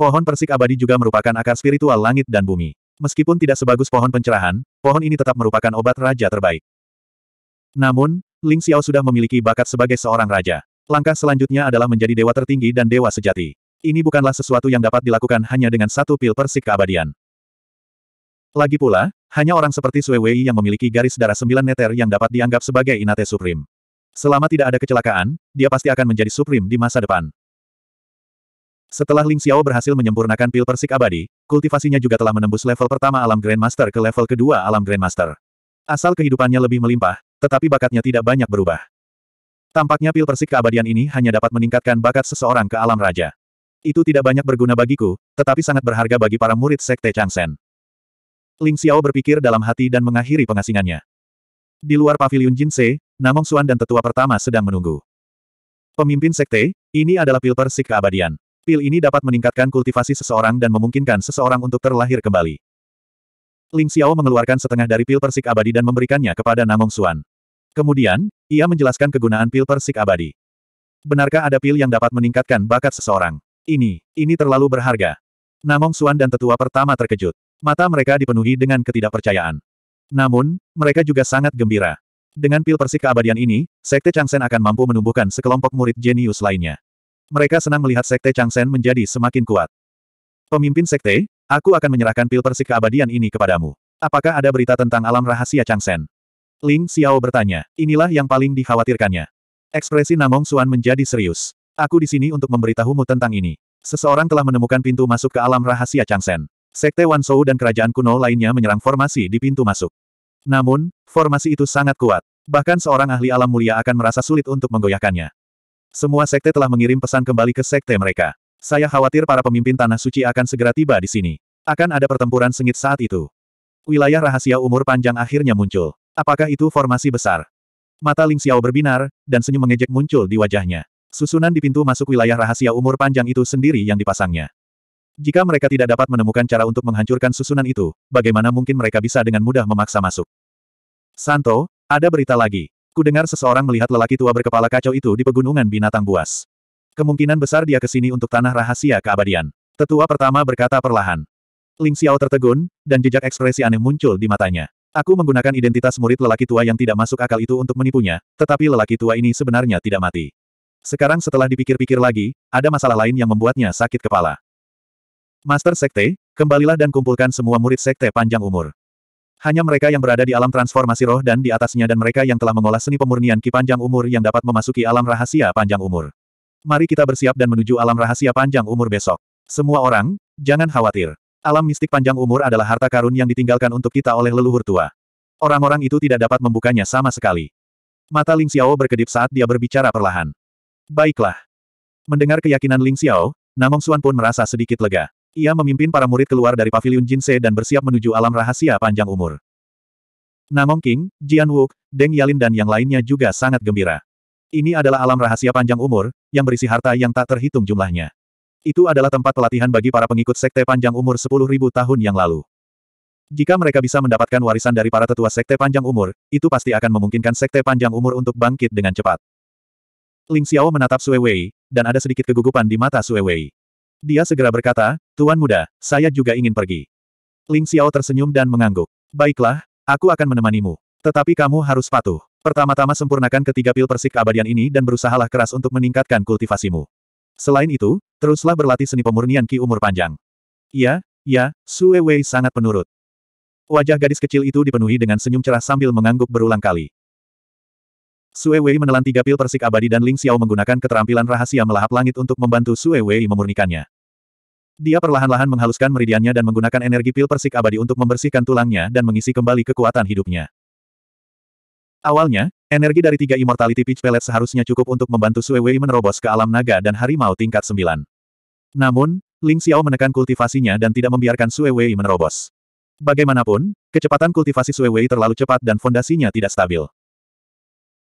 Pohon persik abadi juga merupakan akar spiritual langit dan bumi. Meskipun tidak sebagus pohon pencerahan, pohon ini tetap merupakan obat raja terbaik. Namun, Ling Xiao sudah memiliki bakat sebagai seorang raja. Langkah selanjutnya adalah menjadi dewa tertinggi dan dewa sejati. Ini bukanlah sesuatu yang dapat dilakukan hanya dengan satu pil persik keabadian. Lagi pula, hanya orang seperti Sue Wei yang memiliki garis darah sembilan neter yang dapat dianggap sebagai Inate Supreme. Selama tidak ada kecelakaan, dia pasti akan menjadi Supreme di masa depan. Setelah Ling Xiao berhasil menyempurnakan pil persik abadi, kultivasinya juga telah menembus level pertama alam Grandmaster ke level kedua alam Grandmaster. Asal kehidupannya lebih melimpah, tetapi bakatnya tidak banyak berubah. Tampaknya pil persik keabadian ini hanya dapat meningkatkan bakat seseorang ke alam raja. Itu tidak banyak berguna bagiku, tetapi sangat berharga bagi para murid Sekte Changsen. Ling Xiao berpikir dalam hati dan mengakhiri pengasingannya. Di luar pavilion Jinse, Namong Xuan dan tetua pertama sedang menunggu. Pemimpin Sekte, ini adalah pil persik keabadian. Pil ini dapat meningkatkan kultivasi seseorang dan memungkinkan seseorang untuk terlahir kembali. Ling Xiao mengeluarkan setengah dari pil persik abadi dan memberikannya kepada Namong Xuan. Kemudian, ia menjelaskan kegunaan pil persik abadi. Benarkah ada pil yang dapat meningkatkan bakat seseorang? Ini, ini terlalu berharga. Namong Xuan dan tetua pertama terkejut. Mata mereka dipenuhi dengan ketidakpercayaan. Namun, mereka juga sangat gembira. Dengan pil persik keabadian ini, Sekte Changsen akan mampu menumbuhkan sekelompok murid jenius lainnya. Mereka senang melihat Sekte Changsen menjadi semakin kuat. Pemimpin Sekte, aku akan menyerahkan pil persik keabadian ini kepadamu. Apakah ada berita tentang alam rahasia Changsen? Ling Xiao bertanya. Inilah yang paling dikhawatirkannya. Ekspresi Namong Suan menjadi serius. Aku di sini untuk memberitahumu tentang ini. Seseorang telah menemukan pintu masuk ke alam rahasia Changsen. Sekte Wan Shou dan kerajaan kuno lainnya menyerang formasi di pintu masuk. Namun, formasi itu sangat kuat. Bahkan seorang ahli alam mulia akan merasa sulit untuk menggoyahkannya. Semua sekte telah mengirim pesan kembali ke sekte mereka. Saya khawatir para pemimpin Tanah Suci akan segera tiba di sini. Akan ada pertempuran sengit saat itu. Wilayah rahasia umur panjang akhirnya muncul. Apakah itu formasi besar? Mata Ling Xiao berbinar, dan senyum mengejek muncul di wajahnya. Susunan di pintu masuk wilayah rahasia umur panjang itu sendiri yang dipasangnya. Jika mereka tidak dapat menemukan cara untuk menghancurkan susunan itu, bagaimana mungkin mereka bisa dengan mudah memaksa masuk? Santo, ada berita lagi. Ku dengar seseorang melihat lelaki tua berkepala kacau itu di pegunungan binatang buas. Kemungkinan besar dia ke sini untuk tanah rahasia keabadian. Tetua pertama berkata perlahan. Ling Xiao tertegun, dan jejak ekspresi aneh muncul di matanya. Aku menggunakan identitas murid lelaki tua yang tidak masuk akal itu untuk menipunya, tetapi lelaki tua ini sebenarnya tidak mati. Sekarang setelah dipikir-pikir lagi, ada masalah lain yang membuatnya sakit kepala. Master Sekte, kembalilah dan kumpulkan semua murid Sekte panjang umur. Hanya mereka yang berada di alam transformasi roh dan di atasnya dan mereka yang telah mengolah seni pemurnian Ki Panjang Umur yang dapat memasuki alam rahasia panjang umur. Mari kita bersiap dan menuju alam rahasia panjang umur besok. Semua orang, jangan khawatir. Alam mistik panjang umur adalah harta karun yang ditinggalkan untuk kita oleh leluhur tua. Orang-orang itu tidak dapat membukanya sama sekali. Mata Ling Xiao berkedip saat dia berbicara perlahan. Baiklah. Mendengar keyakinan Ling Xiao, Namong Xuan pun merasa sedikit lega. Ia memimpin para murid keluar dari pavilion Jinse dan bersiap menuju alam rahasia panjang umur. Namong King, Jian Wook, Deng Yalin dan yang lainnya juga sangat gembira. Ini adalah alam rahasia panjang umur, yang berisi harta yang tak terhitung jumlahnya. Itu adalah tempat pelatihan bagi para pengikut sekte panjang umur 10.000 tahun yang lalu. Jika mereka bisa mendapatkan warisan dari para tetua sekte panjang umur, itu pasti akan memungkinkan sekte panjang umur untuk bangkit dengan cepat. Ling Xiao menatap Sue Wei, dan ada sedikit kegugupan di mata Sue Wei. Dia segera berkata, Tuan muda, saya juga ingin pergi. Ling Xiao tersenyum dan mengangguk. Baiklah, aku akan menemanimu. Tetapi kamu harus patuh. Pertama-tama sempurnakan ketiga pil persik keabadian ini dan berusahalah keras untuk meningkatkan kultivasimu. Selain itu, teruslah berlatih seni pemurnian Ki umur panjang. Ya, ya, Sue Wei sangat penurut. Wajah gadis kecil itu dipenuhi dengan senyum cerah sambil mengangguk berulang kali. Sue Wei menelan tiga pil persik abadi dan Ling Xiao menggunakan keterampilan rahasia melahap langit untuk membantu Sue Wei memurnikannya. Dia perlahan-lahan menghaluskan meridiannya dan menggunakan energi pil persik abadi untuk membersihkan tulangnya dan mengisi kembali kekuatan hidupnya. Awalnya, energi dari tiga Immortality Peach Pellet seharusnya cukup untuk membantu Sue Wei menerobos ke alam naga dan harimau tingkat sembilan. Namun, Ling Xiao menekan kultivasinya dan tidak membiarkan Sue Wei menerobos. Bagaimanapun, kecepatan kultivasi Sue Wei terlalu cepat dan fondasinya tidak stabil.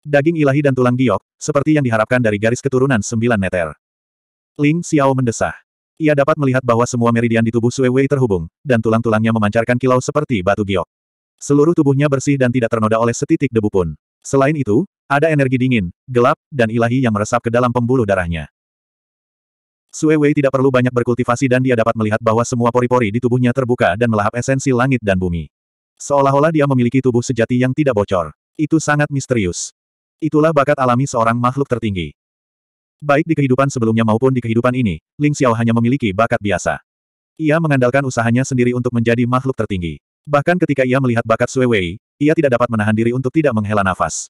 Daging ilahi dan tulang giok, seperti yang diharapkan dari garis keturunan sembilan meter. Ling Xiao mendesah. Ia dapat melihat bahwa semua meridian di tubuh Sue terhubung, dan tulang-tulangnya memancarkan kilau seperti batu giok. Seluruh tubuhnya bersih dan tidak ternoda oleh setitik debu pun. Selain itu, ada energi dingin, gelap, dan ilahi yang meresap ke dalam pembuluh darahnya. Sue tidak perlu banyak berkultivasi dan dia dapat melihat bahwa semua pori-pori di tubuhnya terbuka dan melahap esensi langit dan bumi. Seolah-olah dia memiliki tubuh sejati yang tidak bocor. Itu sangat misterius. Itulah bakat alami seorang makhluk tertinggi. Baik di kehidupan sebelumnya maupun di kehidupan ini, Ling Xiao hanya memiliki bakat biasa. Ia mengandalkan usahanya sendiri untuk menjadi makhluk tertinggi. Bahkan ketika ia melihat bakat Sue Wei, ia tidak dapat menahan diri untuk tidak menghela nafas.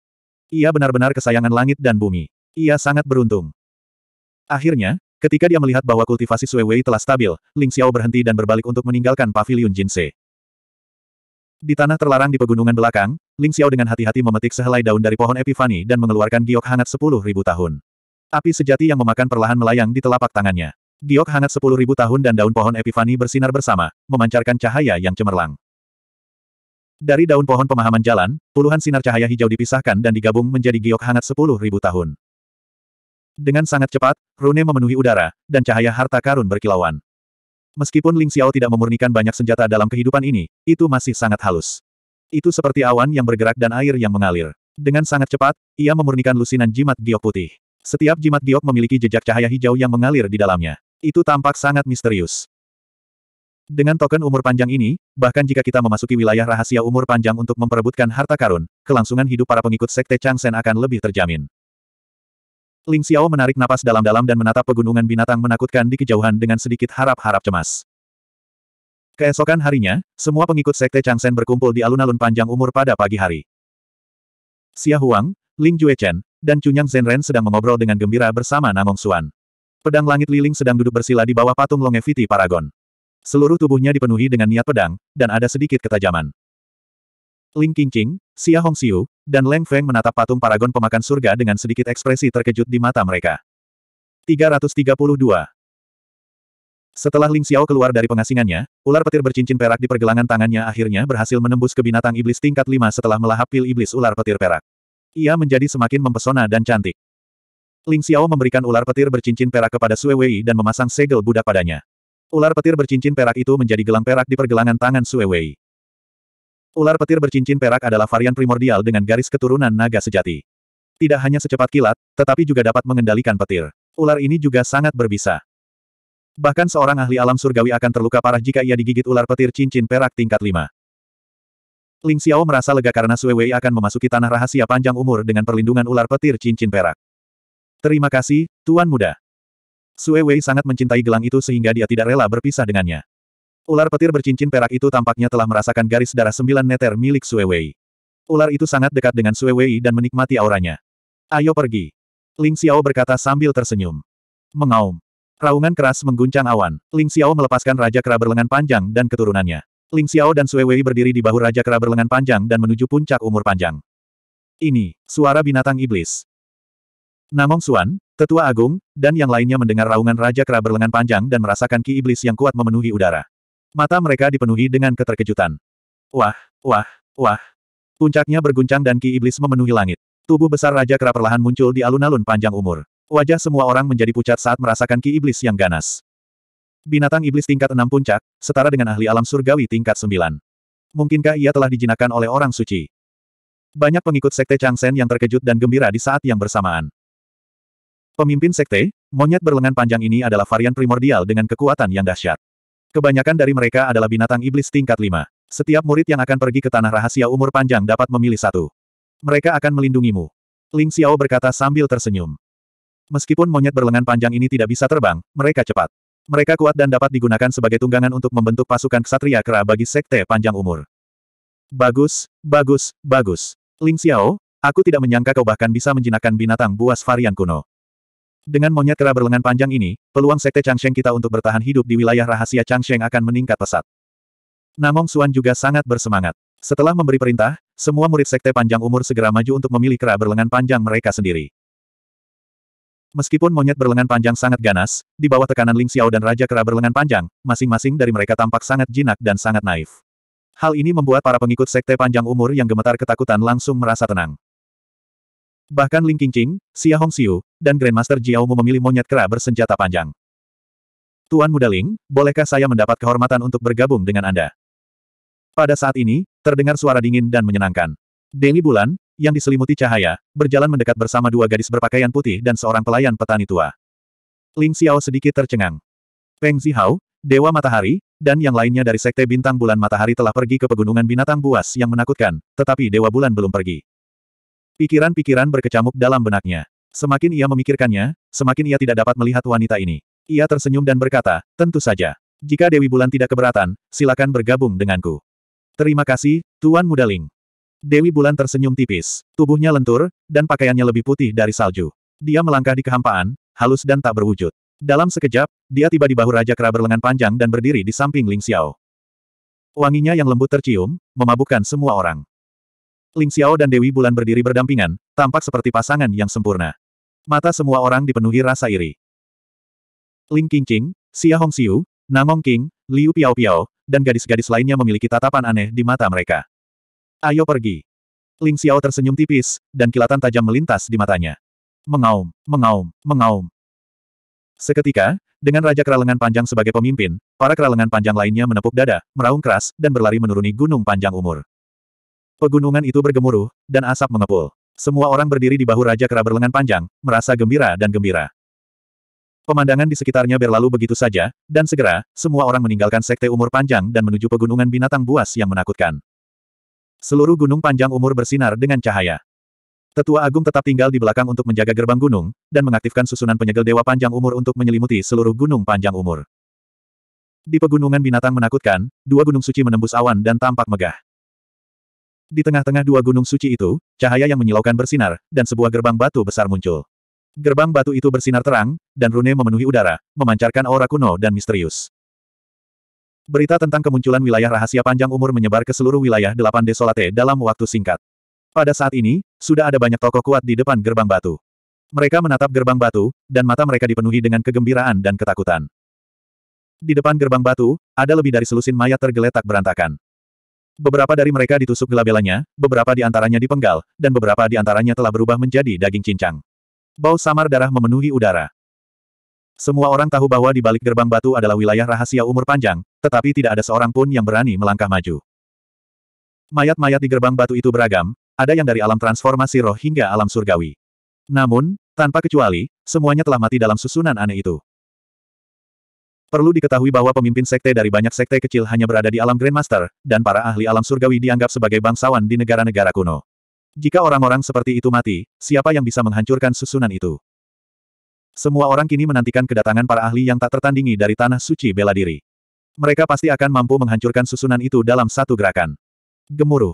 Ia benar-benar kesayangan langit dan bumi. Ia sangat beruntung. Akhirnya, ketika dia melihat bahwa kultivasi Sue Wei telah stabil, Ling Xiao berhenti dan berbalik untuk meninggalkan pavilion Jinse. Di tanah terlarang di pegunungan belakang, Ling Xiao dengan hati-hati memetik sehelai daun dari pohon Epifani dan mengeluarkan giok hangat sepuluh ribu tahun. Api sejati yang memakan perlahan melayang di telapak tangannya. Giok hangat sepuluh ribu tahun dan daun pohon Epifani bersinar bersama, memancarkan cahaya yang cemerlang. Dari daun pohon pemahaman jalan, puluhan sinar cahaya hijau dipisahkan dan digabung menjadi giok hangat sepuluh ribu tahun. Dengan sangat cepat, rune memenuhi udara, dan cahaya harta karun berkilauan. Meskipun Ling Xiao tidak memurnikan banyak senjata dalam kehidupan ini, itu masih sangat halus. Itu seperti awan yang bergerak dan air yang mengalir. Dengan sangat cepat, ia memurnikan lusinan jimat giok putih. Setiap jimat giok memiliki jejak cahaya hijau yang mengalir di dalamnya. Itu tampak sangat misterius. Dengan token umur panjang ini, bahkan jika kita memasuki wilayah rahasia umur panjang untuk memperebutkan harta karun, kelangsungan hidup para pengikut sekte Chang Sen akan lebih terjamin. Ling Xiao menarik napas dalam-dalam dan menatap pegunungan binatang menakutkan di kejauhan dengan sedikit harap-harap cemas. Keesokan harinya, semua pengikut sekte Changsen berkumpul di alun-alun panjang umur pada pagi hari. Xia Huang, Ling Juechen, dan Chunyang Zhenren sedang mengobrol dengan gembira bersama Namong Suan. Pedang langit liling sedang duduk bersila di bawah patung longevity Paragon. Seluruh tubuhnya dipenuhi dengan niat pedang, dan ada sedikit ketajaman. Ling Qingqing, Xia Hongxiu, dan Leng Feng menatap patung Paragon pemakan surga dengan sedikit ekspresi terkejut di mata mereka. 332 setelah Ling Xiao keluar dari pengasingannya, ular petir bercincin perak di pergelangan tangannya akhirnya berhasil menembus ke binatang iblis tingkat 5 setelah melahap pil iblis ular petir perak. Ia menjadi semakin mempesona dan cantik. Ling Xiao memberikan ular petir bercincin perak kepada Sue Wei dan memasang segel Buddha padanya. Ular petir bercincin perak itu menjadi gelang perak di pergelangan tangan Sue Wei. Ular petir bercincin perak adalah varian primordial dengan garis keturunan naga sejati. Tidak hanya secepat kilat, tetapi juga dapat mengendalikan petir. Ular ini juga sangat berbisa. Bahkan seorang ahli alam surgawi akan terluka parah jika ia digigit ular petir cincin perak tingkat 5. Ling Xiao merasa lega karena Sui Wei akan memasuki tanah rahasia panjang umur dengan perlindungan ular petir cincin perak. Terima kasih, Tuan Muda. Sui Wei sangat mencintai gelang itu sehingga dia tidak rela berpisah dengannya. Ular petir bercincin perak itu tampaknya telah merasakan garis darah sembilan neter milik Sui Wei. Ular itu sangat dekat dengan Sui Wei dan menikmati auranya. Ayo pergi. Ling Xiao berkata sambil tersenyum. Mengaum. Raungan keras mengguncang awan. Ling Xiao melepaskan Raja Kera berlengan panjang dan keturunannya. Ling Xiao dan Sue Wei berdiri di bahu Raja Kera berlengan panjang dan menuju puncak umur panjang. Ini, suara binatang iblis. Namong Suan, Tetua Agung, dan yang lainnya mendengar raungan Raja Kera berlengan panjang dan merasakan ki iblis yang kuat memenuhi udara. Mata mereka dipenuhi dengan keterkejutan. Wah, wah, wah. Puncaknya berguncang dan ki iblis memenuhi langit. Tubuh besar Raja Kera perlahan muncul di alun-alun panjang umur. Wajah semua orang menjadi pucat saat merasakan ki iblis yang ganas. Binatang iblis tingkat enam puncak, setara dengan ahli alam surgawi tingkat sembilan. Mungkinkah ia telah dijinakan oleh orang suci? Banyak pengikut sekte Chang Changsen yang terkejut dan gembira di saat yang bersamaan. Pemimpin sekte, monyet berlengan panjang ini adalah varian primordial dengan kekuatan yang dahsyat. Kebanyakan dari mereka adalah binatang iblis tingkat lima. Setiap murid yang akan pergi ke tanah rahasia umur panjang dapat memilih satu. Mereka akan melindungimu. Ling Xiao berkata sambil tersenyum. Meskipun monyet berlengan panjang ini tidak bisa terbang, mereka cepat. Mereka kuat dan dapat digunakan sebagai tunggangan untuk membentuk pasukan ksatria kera bagi sekte panjang umur. Bagus, bagus, bagus. Ling Xiao, aku tidak menyangka kau bahkan bisa menjinakkan binatang buas varian kuno. Dengan monyet kera berlengan panjang ini, peluang sekte Changsheng kita untuk bertahan hidup di wilayah rahasia Changsheng akan meningkat pesat. Namong Suan juga sangat bersemangat. Setelah memberi perintah, semua murid sekte panjang umur segera maju untuk memilih kera berlengan panjang mereka sendiri. Meskipun monyet berlengan panjang sangat ganas, di bawah tekanan Ling Xiao dan Raja Kera berlengan panjang, masing-masing dari mereka tampak sangat jinak dan sangat naif. Hal ini membuat para pengikut sekte panjang umur yang gemetar ketakutan langsung merasa tenang. Bahkan Ling Qingqing, Xia Hongxiu, dan Grandmaster Jiao Mu memilih monyet kera bersenjata panjang. Tuan Muda Ling, bolehkah saya mendapat kehormatan untuk bergabung dengan Anda? Pada saat ini, terdengar suara dingin dan menyenangkan. Deli Bulan, yang diselimuti cahaya, berjalan mendekat bersama dua gadis berpakaian putih dan seorang pelayan petani tua. Ling Xiao sedikit tercengang. Peng Zihao, Dewa Matahari, dan yang lainnya dari Sekte Bintang Bulan Matahari telah pergi ke Pegunungan Binatang Buas yang menakutkan, tetapi Dewa Bulan belum pergi. Pikiran-pikiran berkecamuk dalam benaknya. Semakin ia memikirkannya, semakin ia tidak dapat melihat wanita ini. Ia tersenyum dan berkata, tentu saja. Jika Dewi Bulan tidak keberatan, silakan bergabung denganku. Terima kasih, Tuan Muda Ling. Dewi Bulan tersenyum tipis, tubuhnya lentur, dan pakaiannya lebih putih dari salju. Dia melangkah di kehampaan, halus dan tak berwujud. Dalam sekejap, dia tiba di bahu Raja Kera berlengan panjang dan berdiri di samping Ling Xiao. Wanginya yang lembut tercium, memabukkan semua orang. Ling Xiao dan Dewi Bulan berdiri berdampingan, tampak seperti pasangan yang sempurna. Mata semua orang dipenuhi rasa iri. Ling Qingqing, Xia Hongxiu, Namong King, Liu Piao Piao, dan gadis-gadis lainnya memiliki tatapan aneh di mata mereka. Ayo pergi. Ling Xiao tersenyum tipis, dan kilatan tajam melintas di matanya. Mengaum, mengaum, mengaum. Seketika, dengan Raja Keralengan Panjang sebagai pemimpin, para Keralengan Panjang lainnya menepuk dada, meraung keras, dan berlari menuruni gunung panjang umur. Pegunungan itu bergemuruh, dan asap mengepul. Semua orang berdiri di bahu Raja Kera berlengan panjang, merasa gembira dan gembira. Pemandangan di sekitarnya berlalu begitu saja, dan segera, semua orang meninggalkan sekte umur panjang dan menuju pegunungan binatang buas yang menakutkan. Seluruh gunung panjang umur bersinar dengan cahaya. Tetua Agung tetap tinggal di belakang untuk menjaga gerbang gunung, dan mengaktifkan susunan penyegel dewa panjang umur untuk menyelimuti seluruh gunung panjang umur. Di pegunungan binatang menakutkan, dua gunung suci menembus awan dan tampak megah. Di tengah-tengah dua gunung suci itu, cahaya yang menyilaukan bersinar, dan sebuah gerbang batu besar muncul. Gerbang batu itu bersinar terang, dan rune memenuhi udara, memancarkan aura kuno dan misterius. Berita tentang kemunculan wilayah rahasia panjang umur menyebar ke seluruh wilayah delapan desolate dalam waktu singkat. Pada saat ini, sudah ada banyak tokoh kuat di depan gerbang batu. Mereka menatap gerbang batu, dan mata mereka dipenuhi dengan kegembiraan dan ketakutan. Di depan gerbang batu, ada lebih dari selusin mayat tergeletak berantakan. Beberapa dari mereka ditusuk gelabelanya, beberapa di antaranya dipenggal, dan beberapa di antaranya telah berubah menjadi daging cincang. Bau samar darah memenuhi udara. Semua orang tahu bahwa di balik gerbang batu adalah wilayah rahasia umur panjang, tetapi tidak ada seorang pun yang berani melangkah maju. Mayat-mayat di gerbang batu itu beragam, ada yang dari alam transformasi roh hingga alam surgawi. Namun, tanpa kecuali, semuanya telah mati dalam susunan aneh itu. Perlu diketahui bahwa pemimpin sekte dari banyak sekte kecil hanya berada di alam Grandmaster, dan para ahli alam surgawi dianggap sebagai bangsawan di negara-negara kuno. Jika orang-orang seperti itu mati, siapa yang bisa menghancurkan susunan itu? Semua orang kini menantikan kedatangan para ahli yang tak tertandingi dari tanah suci bela diri. Mereka pasti akan mampu menghancurkan susunan itu dalam satu gerakan. Gemuruh.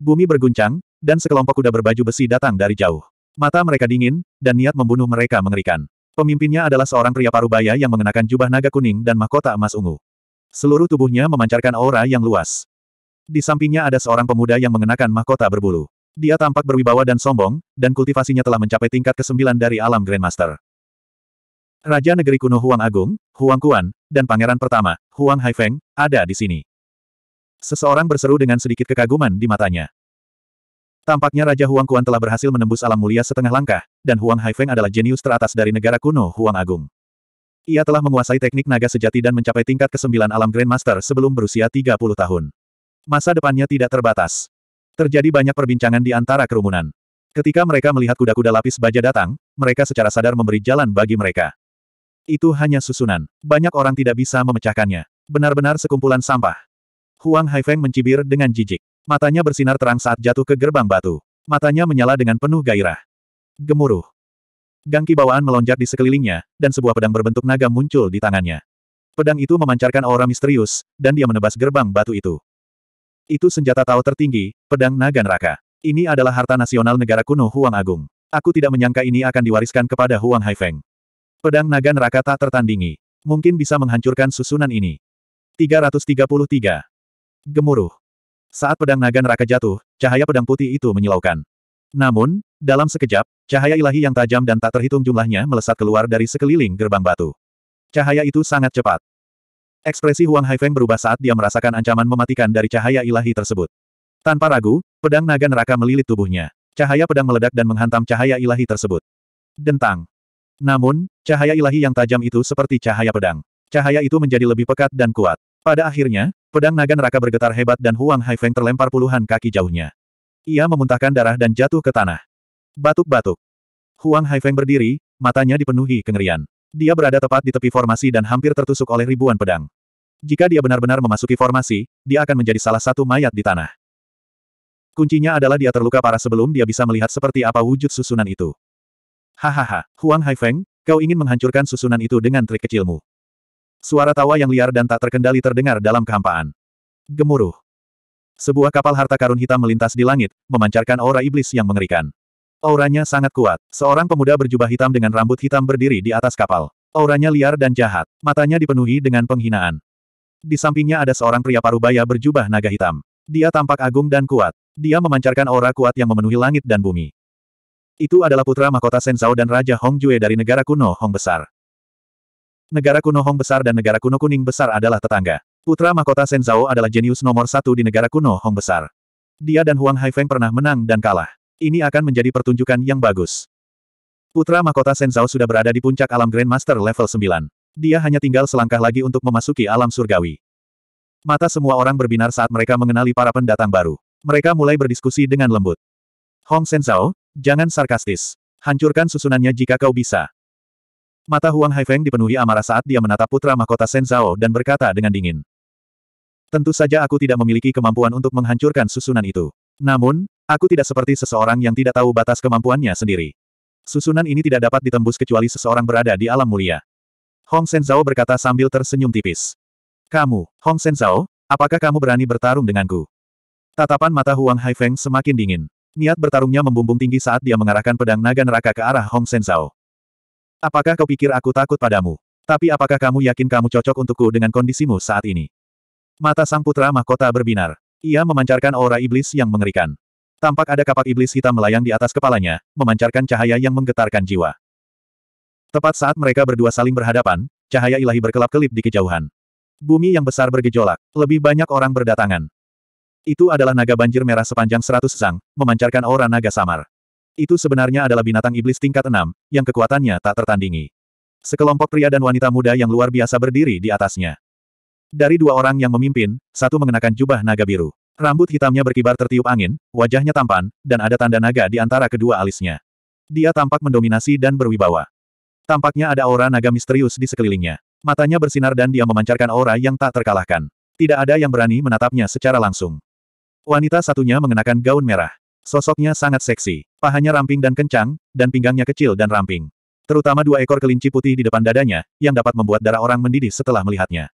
Bumi berguncang, dan sekelompok kuda berbaju besi datang dari jauh. Mata mereka dingin, dan niat membunuh mereka mengerikan. Pemimpinnya adalah seorang pria parubaya yang mengenakan jubah naga kuning dan mahkota emas ungu. Seluruh tubuhnya memancarkan aura yang luas. Di sampingnya ada seorang pemuda yang mengenakan mahkota berbulu. Dia tampak berwibawa dan sombong, dan kultivasinya telah mencapai tingkat ke-9 dari alam Grandmaster. Raja negeri kuno Huang Agung, Huang Kuan, dan pangeran pertama, Huang Haifeng, ada di sini. Seseorang berseru dengan sedikit kekaguman di matanya. Tampaknya Raja Huang Kuan telah berhasil menembus alam mulia setengah langkah, dan Huang Haifeng adalah jenius teratas dari negara kuno Huang Agung. Ia telah menguasai teknik naga sejati dan mencapai tingkat ke-9 alam Grandmaster sebelum berusia 30 tahun. Masa depannya tidak terbatas. Terjadi banyak perbincangan di antara kerumunan. Ketika mereka melihat kuda-kuda lapis baja datang, mereka secara sadar memberi jalan bagi mereka. Itu hanya susunan. Banyak orang tidak bisa memecahkannya. Benar-benar sekumpulan sampah. Huang Haifeng mencibir dengan jijik. Matanya bersinar terang saat jatuh ke gerbang batu. Matanya menyala dengan penuh gairah. Gemuruh. Gangki bawaan melonjak di sekelilingnya, dan sebuah pedang berbentuk naga muncul di tangannya. Pedang itu memancarkan aura misterius, dan dia menebas gerbang batu itu. Itu senjata Tao tertinggi, pedang naga neraka. Ini adalah harta nasional negara kuno Huang Agung. Aku tidak menyangka ini akan diwariskan kepada Huang Haifeng. Pedang naga neraka tak tertandingi. Mungkin bisa menghancurkan susunan ini. 333. Gemuruh. Saat pedang naga neraka jatuh, cahaya pedang putih itu menyilaukan. Namun, dalam sekejap, cahaya ilahi yang tajam dan tak terhitung jumlahnya melesat keluar dari sekeliling gerbang batu. Cahaya itu sangat cepat. Ekspresi Huang Haifeng berubah saat dia merasakan ancaman mematikan dari cahaya ilahi tersebut. Tanpa ragu, pedang naga neraka melilit tubuhnya. Cahaya pedang meledak dan menghantam cahaya ilahi tersebut. Dentang. Namun, cahaya ilahi yang tajam itu seperti cahaya pedang. Cahaya itu menjadi lebih pekat dan kuat. Pada akhirnya, pedang naga neraka bergetar hebat dan Huang Haifeng terlempar puluhan kaki jauhnya. Ia memuntahkan darah dan jatuh ke tanah. Batuk-batuk. Huang Haifeng berdiri, matanya dipenuhi kengerian. Dia berada tepat di tepi formasi dan hampir tertusuk oleh ribuan pedang. Jika dia benar-benar memasuki formasi, dia akan menjadi salah satu mayat di tanah. Kuncinya adalah dia terluka parah sebelum dia bisa melihat seperti apa wujud susunan itu. Hahaha, Huang Haifeng, kau ingin menghancurkan susunan itu dengan trik kecilmu. Suara tawa yang liar dan tak terkendali terdengar dalam kehampaan. Gemuruh. Sebuah kapal harta karun hitam melintas di langit, memancarkan aura iblis yang mengerikan. Auranya sangat kuat. Seorang pemuda berjubah hitam dengan rambut hitam berdiri di atas kapal. Auranya liar dan jahat. Matanya dipenuhi dengan penghinaan. Di sampingnya ada seorang pria parubaya berjubah naga hitam. Dia tampak agung dan kuat. Dia memancarkan aura kuat yang memenuhi langit dan bumi. Itu adalah putra mahkota Senzao dan Raja Hong Jue dari negara kuno Hong Besar. Negara kuno Hong Besar dan negara kuno Kuning Besar adalah tetangga. Putra mahkota Senzao adalah jenius nomor satu di negara kuno Hong Besar. Dia dan Huang Haifeng pernah menang dan kalah. Ini akan menjadi pertunjukan yang bagus. Putra mahkota Senzao sudah berada di puncak alam Grandmaster level 9. Dia hanya tinggal selangkah lagi untuk memasuki alam surgawi. Mata semua orang berbinar saat mereka mengenali para pendatang baru. Mereka mulai berdiskusi dengan lembut. Hong Senzao, Jangan sarkastis. Hancurkan susunannya jika kau bisa. Mata Huang Haifeng dipenuhi amarah saat dia menatap putra mahkota Shen Zhao dan berkata dengan dingin. Tentu saja aku tidak memiliki kemampuan untuk menghancurkan susunan itu. Namun, aku tidak seperti seseorang yang tidak tahu batas kemampuannya sendiri. Susunan ini tidak dapat ditembus kecuali seseorang berada di alam mulia. Hong Shen Zhao berkata sambil tersenyum tipis. Kamu, Hong Shen Zhao, apakah kamu berani bertarung denganku? Tatapan mata Huang Haifeng semakin dingin. Niat bertarungnya membumbung tinggi saat dia mengarahkan pedang naga neraka ke arah Hong Sen Zhao. Apakah kau pikir aku takut padamu? Tapi apakah kamu yakin kamu cocok untukku dengan kondisimu saat ini? Mata sang putra mahkota berbinar. Ia memancarkan aura iblis yang mengerikan. Tampak ada kapak iblis hitam melayang di atas kepalanya, memancarkan cahaya yang menggetarkan jiwa. Tepat saat mereka berdua saling berhadapan, cahaya ilahi berkelap-kelip di kejauhan. Bumi yang besar bergejolak, lebih banyak orang berdatangan. Itu adalah naga banjir merah sepanjang seratus zang, memancarkan aura naga samar. Itu sebenarnya adalah binatang iblis tingkat enam, yang kekuatannya tak tertandingi. Sekelompok pria dan wanita muda yang luar biasa berdiri di atasnya. Dari dua orang yang memimpin, satu mengenakan jubah naga biru. Rambut hitamnya berkibar tertiup angin, wajahnya tampan, dan ada tanda naga di antara kedua alisnya. Dia tampak mendominasi dan berwibawa. Tampaknya ada aura naga misterius di sekelilingnya. Matanya bersinar dan dia memancarkan aura yang tak terkalahkan. Tidak ada yang berani menatapnya secara langsung. Wanita satunya mengenakan gaun merah. Sosoknya sangat seksi. Pahanya ramping dan kencang, dan pinggangnya kecil dan ramping. Terutama dua ekor kelinci putih di depan dadanya, yang dapat membuat darah orang mendidih setelah melihatnya.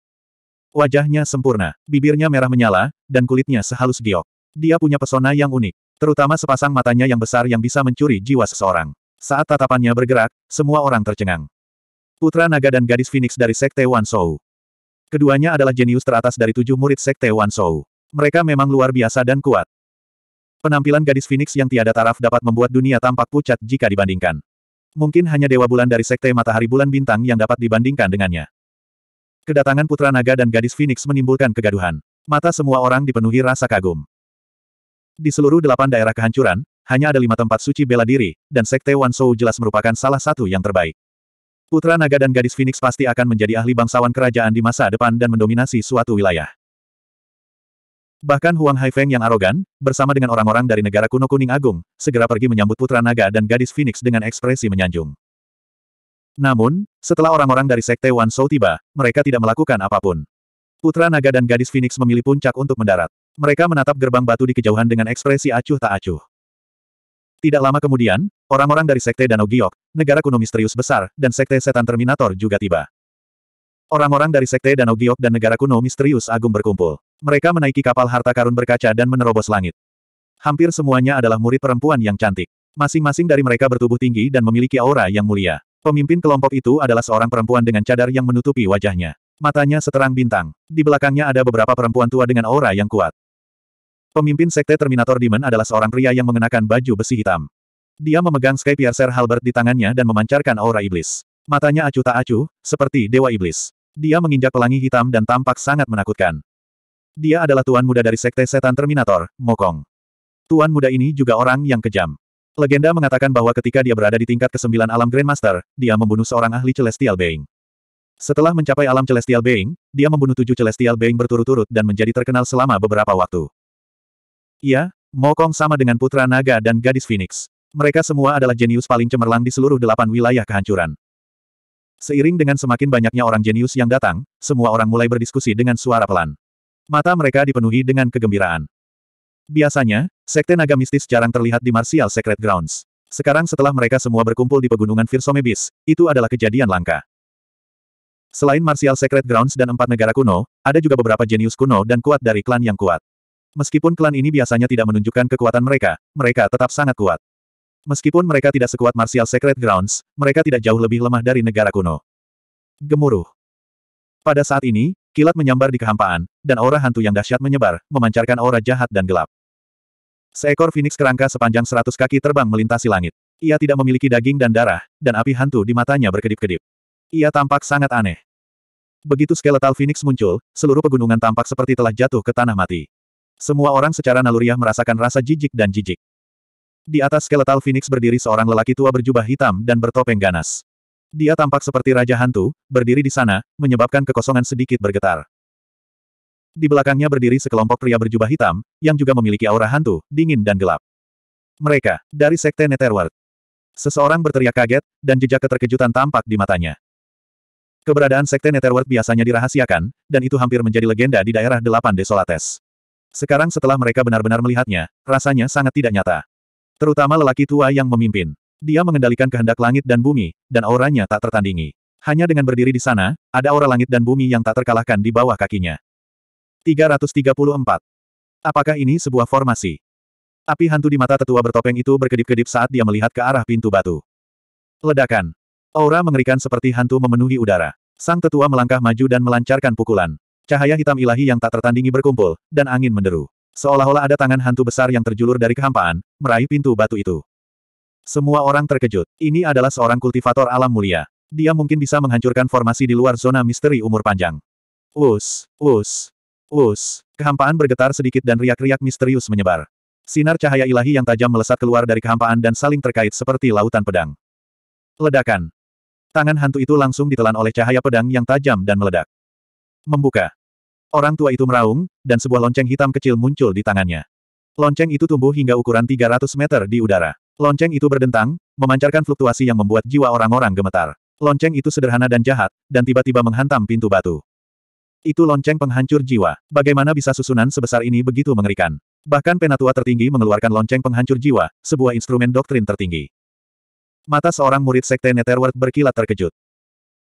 Wajahnya sempurna, bibirnya merah menyala, dan kulitnya sehalus giok. Dia punya pesona yang unik, terutama sepasang matanya yang besar yang bisa mencuri jiwa seseorang. Saat tatapannya bergerak, semua orang tercengang. Putra naga dan gadis Phoenix dari Sekte Wan Shou. Keduanya adalah jenius teratas dari tujuh murid Sekte Wan Shou. Mereka memang luar biasa dan kuat. Penampilan gadis Phoenix yang tiada taraf dapat membuat dunia tampak pucat jika dibandingkan. Mungkin hanya Dewa Bulan dari Sekte Matahari Bulan Bintang yang dapat dibandingkan dengannya. Kedatangan Putra Naga dan gadis Phoenix menimbulkan kegaduhan. Mata semua orang dipenuhi rasa kagum. Di seluruh delapan daerah kehancuran, hanya ada lima tempat suci bela diri, dan Sekte Wan Shou jelas merupakan salah satu yang terbaik. Putra Naga dan gadis Phoenix pasti akan menjadi ahli bangsawan kerajaan di masa depan dan mendominasi suatu wilayah. Bahkan Huang Haifeng yang arogan, bersama dengan orang-orang dari negara kuno kuning agung, segera pergi menyambut putra naga dan gadis Phoenix dengan ekspresi menyanjung. Namun, setelah orang-orang dari Sekte Wan Shou tiba, mereka tidak melakukan apapun. Putra naga dan gadis Phoenix memilih puncak untuk mendarat. Mereka menatap gerbang batu di kejauhan dengan ekspresi acuh tak acuh. Tidak lama kemudian, orang-orang dari Sekte Danau Giok, negara kuno misterius besar, dan Sekte Setan Terminator juga tiba. Orang-orang dari Sekte Danau Giok dan negara kuno misterius agung berkumpul. Mereka menaiki kapal harta karun berkaca dan menerobos langit. Hampir semuanya adalah murid perempuan yang cantik. Masing-masing dari mereka bertubuh tinggi dan memiliki aura yang mulia. Pemimpin kelompok itu adalah seorang perempuan dengan cadar yang menutupi wajahnya. Matanya seterang bintang. Di belakangnya ada beberapa perempuan tua dengan aura yang kuat. Pemimpin Sekte Terminator Demon adalah seorang pria yang mengenakan baju besi hitam. Dia memegang Sky Piercer Halbert di tangannya dan memancarkan aura iblis. Matanya acuh tak acuh, seperti Dewa Iblis. Dia menginjak pelangi hitam dan tampak sangat menakutkan. Dia adalah tuan muda dari sekte setan Terminator, Mokong. Tuan muda ini juga orang yang kejam. Legenda mengatakan bahwa ketika dia berada di tingkat ke-9 alam Grandmaster, dia membunuh seorang ahli Celestial Being. Setelah mencapai alam Celestial Being, dia membunuh tujuh Celestial Being berturut-turut dan menjadi terkenal selama beberapa waktu. Ia, Mokong sama dengan Putra Naga dan Gadis Phoenix. Mereka semua adalah jenius paling cemerlang di seluruh delapan wilayah kehancuran. Seiring dengan semakin banyaknya orang jenius yang datang, semua orang mulai berdiskusi dengan suara pelan. Mata mereka dipenuhi dengan kegembiraan. Biasanya, sekte naga mistis jarang terlihat di Martial Secret Grounds. Sekarang setelah mereka semua berkumpul di pegunungan Virsomebis, itu adalah kejadian langka. Selain Martial Secret Grounds dan empat negara kuno, ada juga beberapa jenius kuno dan kuat dari klan yang kuat. Meskipun klan ini biasanya tidak menunjukkan kekuatan mereka, mereka tetap sangat kuat. Meskipun mereka tidak sekuat Martial Secret Grounds, mereka tidak jauh lebih lemah dari negara kuno. Gemuruh. Pada saat ini, kilat menyambar di kehampaan, dan aura hantu yang dahsyat menyebar, memancarkan aura jahat dan gelap. Seekor Phoenix kerangka sepanjang seratus kaki terbang melintasi langit. Ia tidak memiliki daging dan darah, dan api hantu di matanya berkedip-kedip. Ia tampak sangat aneh. Begitu skeletal Phoenix muncul, seluruh pegunungan tampak seperti telah jatuh ke tanah mati. Semua orang secara naluriah merasakan rasa jijik dan jijik. Di atas skeletal Phoenix berdiri seorang lelaki tua berjubah hitam dan bertopeng ganas. Dia tampak seperti Raja Hantu, berdiri di sana, menyebabkan kekosongan sedikit bergetar. Di belakangnya berdiri sekelompok pria berjubah hitam, yang juga memiliki aura hantu, dingin dan gelap. Mereka, dari Sekte Netherworld. Seseorang berteriak kaget, dan jejak keterkejutan tampak di matanya. Keberadaan Sekte Netherworld biasanya dirahasiakan, dan itu hampir menjadi legenda di daerah Delapan Desolates. Sekarang setelah mereka benar-benar melihatnya, rasanya sangat tidak nyata. Terutama lelaki tua yang memimpin. Dia mengendalikan kehendak langit dan bumi, dan auranya tak tertandingi. Hanya dengan berdiri di sana, ada aura langit dan bumi yang tak terkalahkan di bawah kakinya. 334. Apakah ini sebuah formasi? Api hantu di mata tetua bertopeng itu berkedip-kedip saat dia melihat ke arah pintu batu. Ledakan. Aura mengerikan seperti hantu memenuhi udara. Sang tetua melangkah maju dan melancarkan pukulan. Cahaya hitam ilahi yang tak tertandingi berkumpul, dan angin menderu. Seolah-olah ada tangan hantu besar yang terjulur dari kehampaan, meraih pintu batu itu. Semua orang terkejut. Ini adalah seorang kultivator alam mulia. Dia mungkin bisa menghancurkan formasi di luar zona misteri umur panjang. Us, us, us. Kehampaan bergetar sedikit dan riak-riak misterius menyebar. Sinar cahaya ilahi yang tajam melesat keluar dari kehampaan dan saling terkait seperti lautan pedang. Ledakan. Tangan hantu itu langsung ditelan oleh cahaya pedang yang tajam dan meledak. Membuka. Orang tua itu meraung, dan sebuah lonceng hitam kecil muncul di tangannya. Lonceng itu tumbuh hingga ukuran 300 meter di udara. Lonceng itu berdentang, memancarkan fluktuasi yang membuat jiwa orang-orang gemetar. Lonceng itu sederhana dan jahat, dan tiba-tiba menghantam pintu batu. Itu lonceng penghancur jiwa. Bagaimana bisa susunan sebesar ini begitu mengerikan? Bahkan penatua tertinggi mengeluarkan lonceng penghancur jiwa, sebuah instrumen doktrin tertinggi. Mata seorang murid sekte Netherworld berkilat terkejut.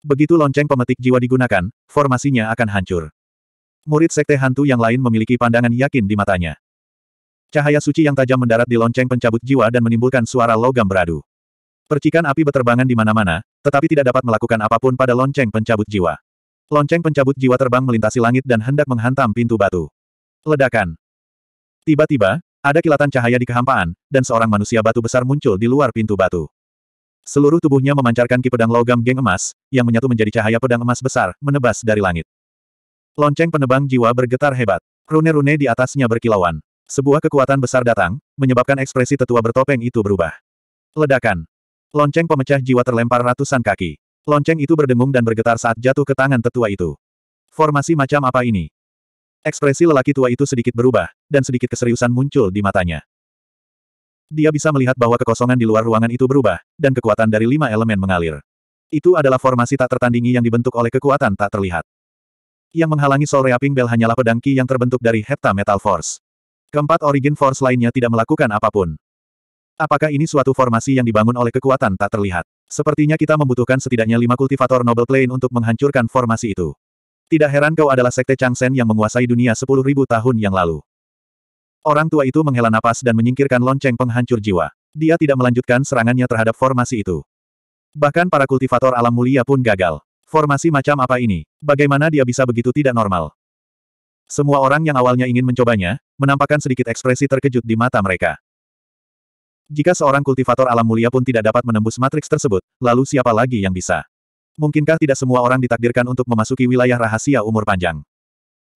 Begitu lonceng pemetik jiwa digunakan, formasinya akan hancur. Murid sekte hantu yang lain memiliki pandangan yakin di matanya. Cahaya suci yang tajam mendarat di lonceng pencabut jiwa dan menimbulkan suara logam beradu. Percikan api beterbangan di mana-mana, tetapi tidak dapat melakukan apapun pada lonceng pencabut jiwa. Lonceng pencabut jiwa terbang melintasi langit dan hendak menghantam pintu batu. Ledakan. Tiba-tiba, ada kilatan cahaya di kehampaan, dan seorang manusia batu besar muncul di luar pintu batu. Seluruh tubuhnya memancarkan ki pedang logam geng emas, yang menyatu menjadi cahaya pedang emas besar, menebas dari langit. Lonceng penebang jiwa bergetar hebat. Rune-rune di atasnya berkilauan. Sebuah kekuatan besar datang, menyebabkan ekspresi tetua bertopeng itu berubah. Ledakan. Lonceng pemecah jiwa terlempar ratusan kaki. Lonceng itu berdengung dan bergetar saat jatuh ke tangan tetua itu. Formasi macam apa ini? Ekspresi lelaki tua itu sedikit berubah, dan sedikit keseriusan muncul di matanya. Dia bisa melihat bahwa kekosongan di luar ruangan itu berubah, dan kekuatan dari lima elemen mengalir. Itu adalah formasi tak tertandingi yang dibentuk oleh kekuatan tak terlihat. Yang menghalangi Soul Reaping Bell hanyalah pedang Ki yang terbentuk dari Hepta Metal Force. Keempat Origin Force lainnya tidak melakukan apapun. Apakah ini suatu formasi yang dibangun oleh kekuatan tak terlihat? Sepertinya kita membutuhkan setidaknya lima kultivator Noble Plane untuk menghancurkan formasi itu. Tidak heran kau adalah sekte Changsen yang menguasai dunia sepuluh ribu tahun yang lalu. Orang tua itu menghela napas dan menyingkirkan lonceng penghancur jiwa. Dia tidak melanjutkan serangannya terhadap formasi itu. Bahkan para kultivator alam mulia pun gagal. Formasi macam apa ini? Bagaimana dia bisa begitu tidak normal? Semua orang yang awalnya ingin mencobanya, menampakkan sedikit ekspresi terkejut di mata mereka. Jika seorang kultivator alam mulia pun tidak dapat menembus matriks tersebut, lalu siapa lagi yang bisa? Mungkinkah tidak semua orang ditakdirkan untuk memasuki wilayah rahasia umur panjang?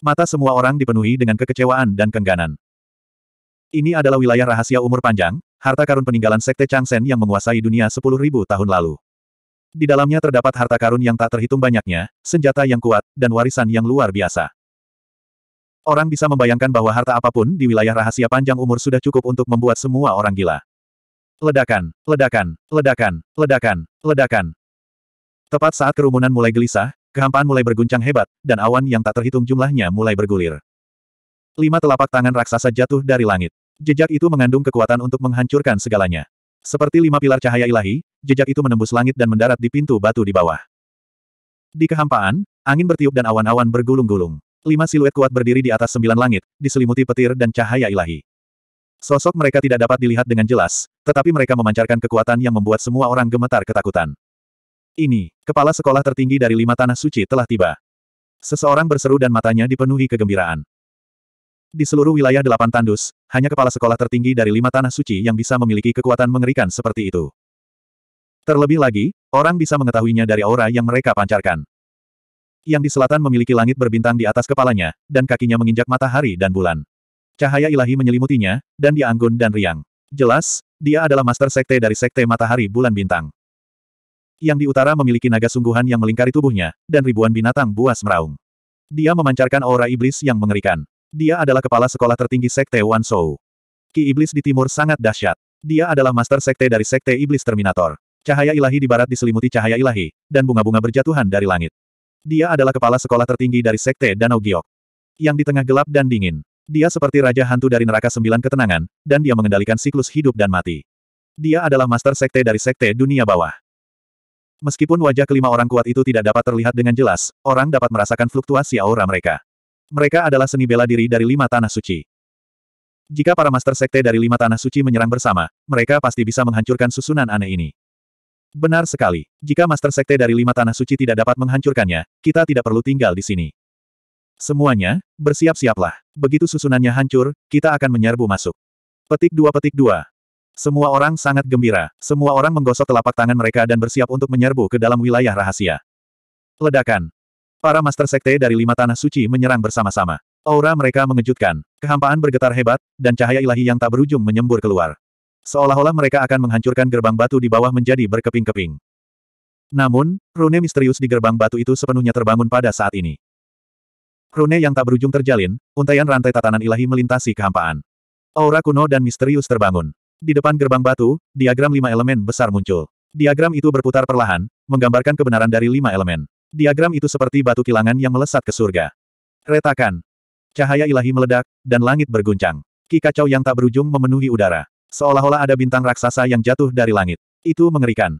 Mata semua orang dipenuhi dengan kekecewaan dan kengganan. Ini adalah wilayah rahasia umur panjang, harta karun peninggalan Sekte Changsen yang menguasai dunia 10.000 tahun lalu. Di dalamnya terdapat harta karun yang tak terhitung banyaknya, senjata yang kuat, dan warisan yang luar biasa. Orang bisa membayangkan bahwa harta apapun di wilayah rahasia panjang umur sudah cukup untuk membuat semua orang gila. Ledakan, ledakan, ledakan, ledakan, ledakan. Tepat saat kerumunan mulai gelisah, kehampaan mulai berguncang hebat, dan awan yang tak terhitung jumlahnya mulai bergulir. Lima telapak tangan raksasa jatuh dari langit. Jejak itu mengandung kekuatan untuk menghancurkan segalanya. Seperti lima pilar cahaya ilahi, jejak itu menembus langit dan mendarat di pintu batu di bawah. Di kehampaan, angin bertiup dan awan-awan bergulung-gulung. Lima siluet kuat berdiri di atas sembilan langit, diselimuti petir dan cahaya ilahi. Sosok mereka tidak dapat dilihat dengan jelas, tetapi mereka memancarkan kekuatan yang membuat semua orang gemetar ketakutan. Ini, kepala sekolah tertinggi dari lima tanah suci telah tiba. Seseorang berseru dan matanya dipenuhi kegembiraan. Di seluruh wilayah delapan tandus, hanya kepala sekolah tertinggi dari lima tanah suci yang bisa memiliki kekuatan mengerikan seperti itu. Terlebih lagi, orang bisa mengetahuinya dari aura yang mereka pancarkan. Yang di selatan memiliki langit berbintang di atas kepalanya, dan kakinya menginjak matahari dan bulan. Cahaya ilahi menyelimutinya, dan dia anggun dan riang. Jelas, dia adalah master sekte dari sekte matahari bulan bintang. Yang di utara memiliki naga sungguhan yang melingkari tubuhnya, dan ribuan binatang buas meraung. Dia memancarkan aura iblis yang mengerikan. Dia adalah kepala sekolah tertinggi Sekte Wan Ki Iblis di timur sangat dahsyat. Dia adalah master sekte dari Sekte Iblis Terminator. Cahaya ilahi di barat diselimuti cahaya ilahi, dan bunga-bunga berjatuhan dari langit. Dia adalah kepala sekolah tertinggi dari Sekte Danau Giok. Yang di tengah gelap dan dingin. Dia seperti raja hantu dari neraka sembilan ketenangan, dan dia mengendalikan siklus hidup dan mati. Dia adalah master sekte dari sekte dunia bawah. Meskipun wajah kelima orang kuat itu tidak dapat terlihat dengan jelas, orang dapat merasakan fluktuasi aura mereka. Mereka adalah seni bela diri dari lima tanah suci. Jika para master sekte dari lima tanah suci menyerang bersama, mereka pasti bisa menghancurkan susunan aneh ini. Benar sekali. Jika master sekte dari lima tanah suci tidak dapat menghancurkannya, kita tidak perlu tinggal di sini. Semuanya, bersiap-siaplah. Begitu susunannya hancur, kita akan menyerbu masuk. Petik dua petik dua. Semua orang sangat gembira. Semua orang menggosok telapak tangan mereka dan bersiap untuk menyerbu ke dalam wilayah rahasia. Ledakan. Para Master Sekte dari lima tanah suci menyerang bersama-sama. Aura mereka mengejutkan, kehampaan bergetar hebat, dan cahaya ilahi yang tak berujung menyembur keluar. Seolah-olah mereka akan menghancurkan gerbang batu di bawah menjadi berkeping-keping. Namun, rune misterius di gerbang batu itu sepenuhnya terbangun pada saat ini. Rune yang tak berujung terjalin, untaian rantai tatanan ilahi melintasi kehampaan. Aura kuno dan misterius terbangun. Di depan gerbang batu, diagram lima elemen besar muncul. Diagram itu berputar perlahan, menggambarkan kebenaran dari lima elemen. Diagram itu seperti batu kilangan yang melesat ke surga. Retakan. Cahaya ilahi meledak, dan langit berguncang. Ki kacau yang tak berujung memenuhi udara. Seolah-olah ada bintang raksasa yang jatuh dari langit. Itu mengerikan.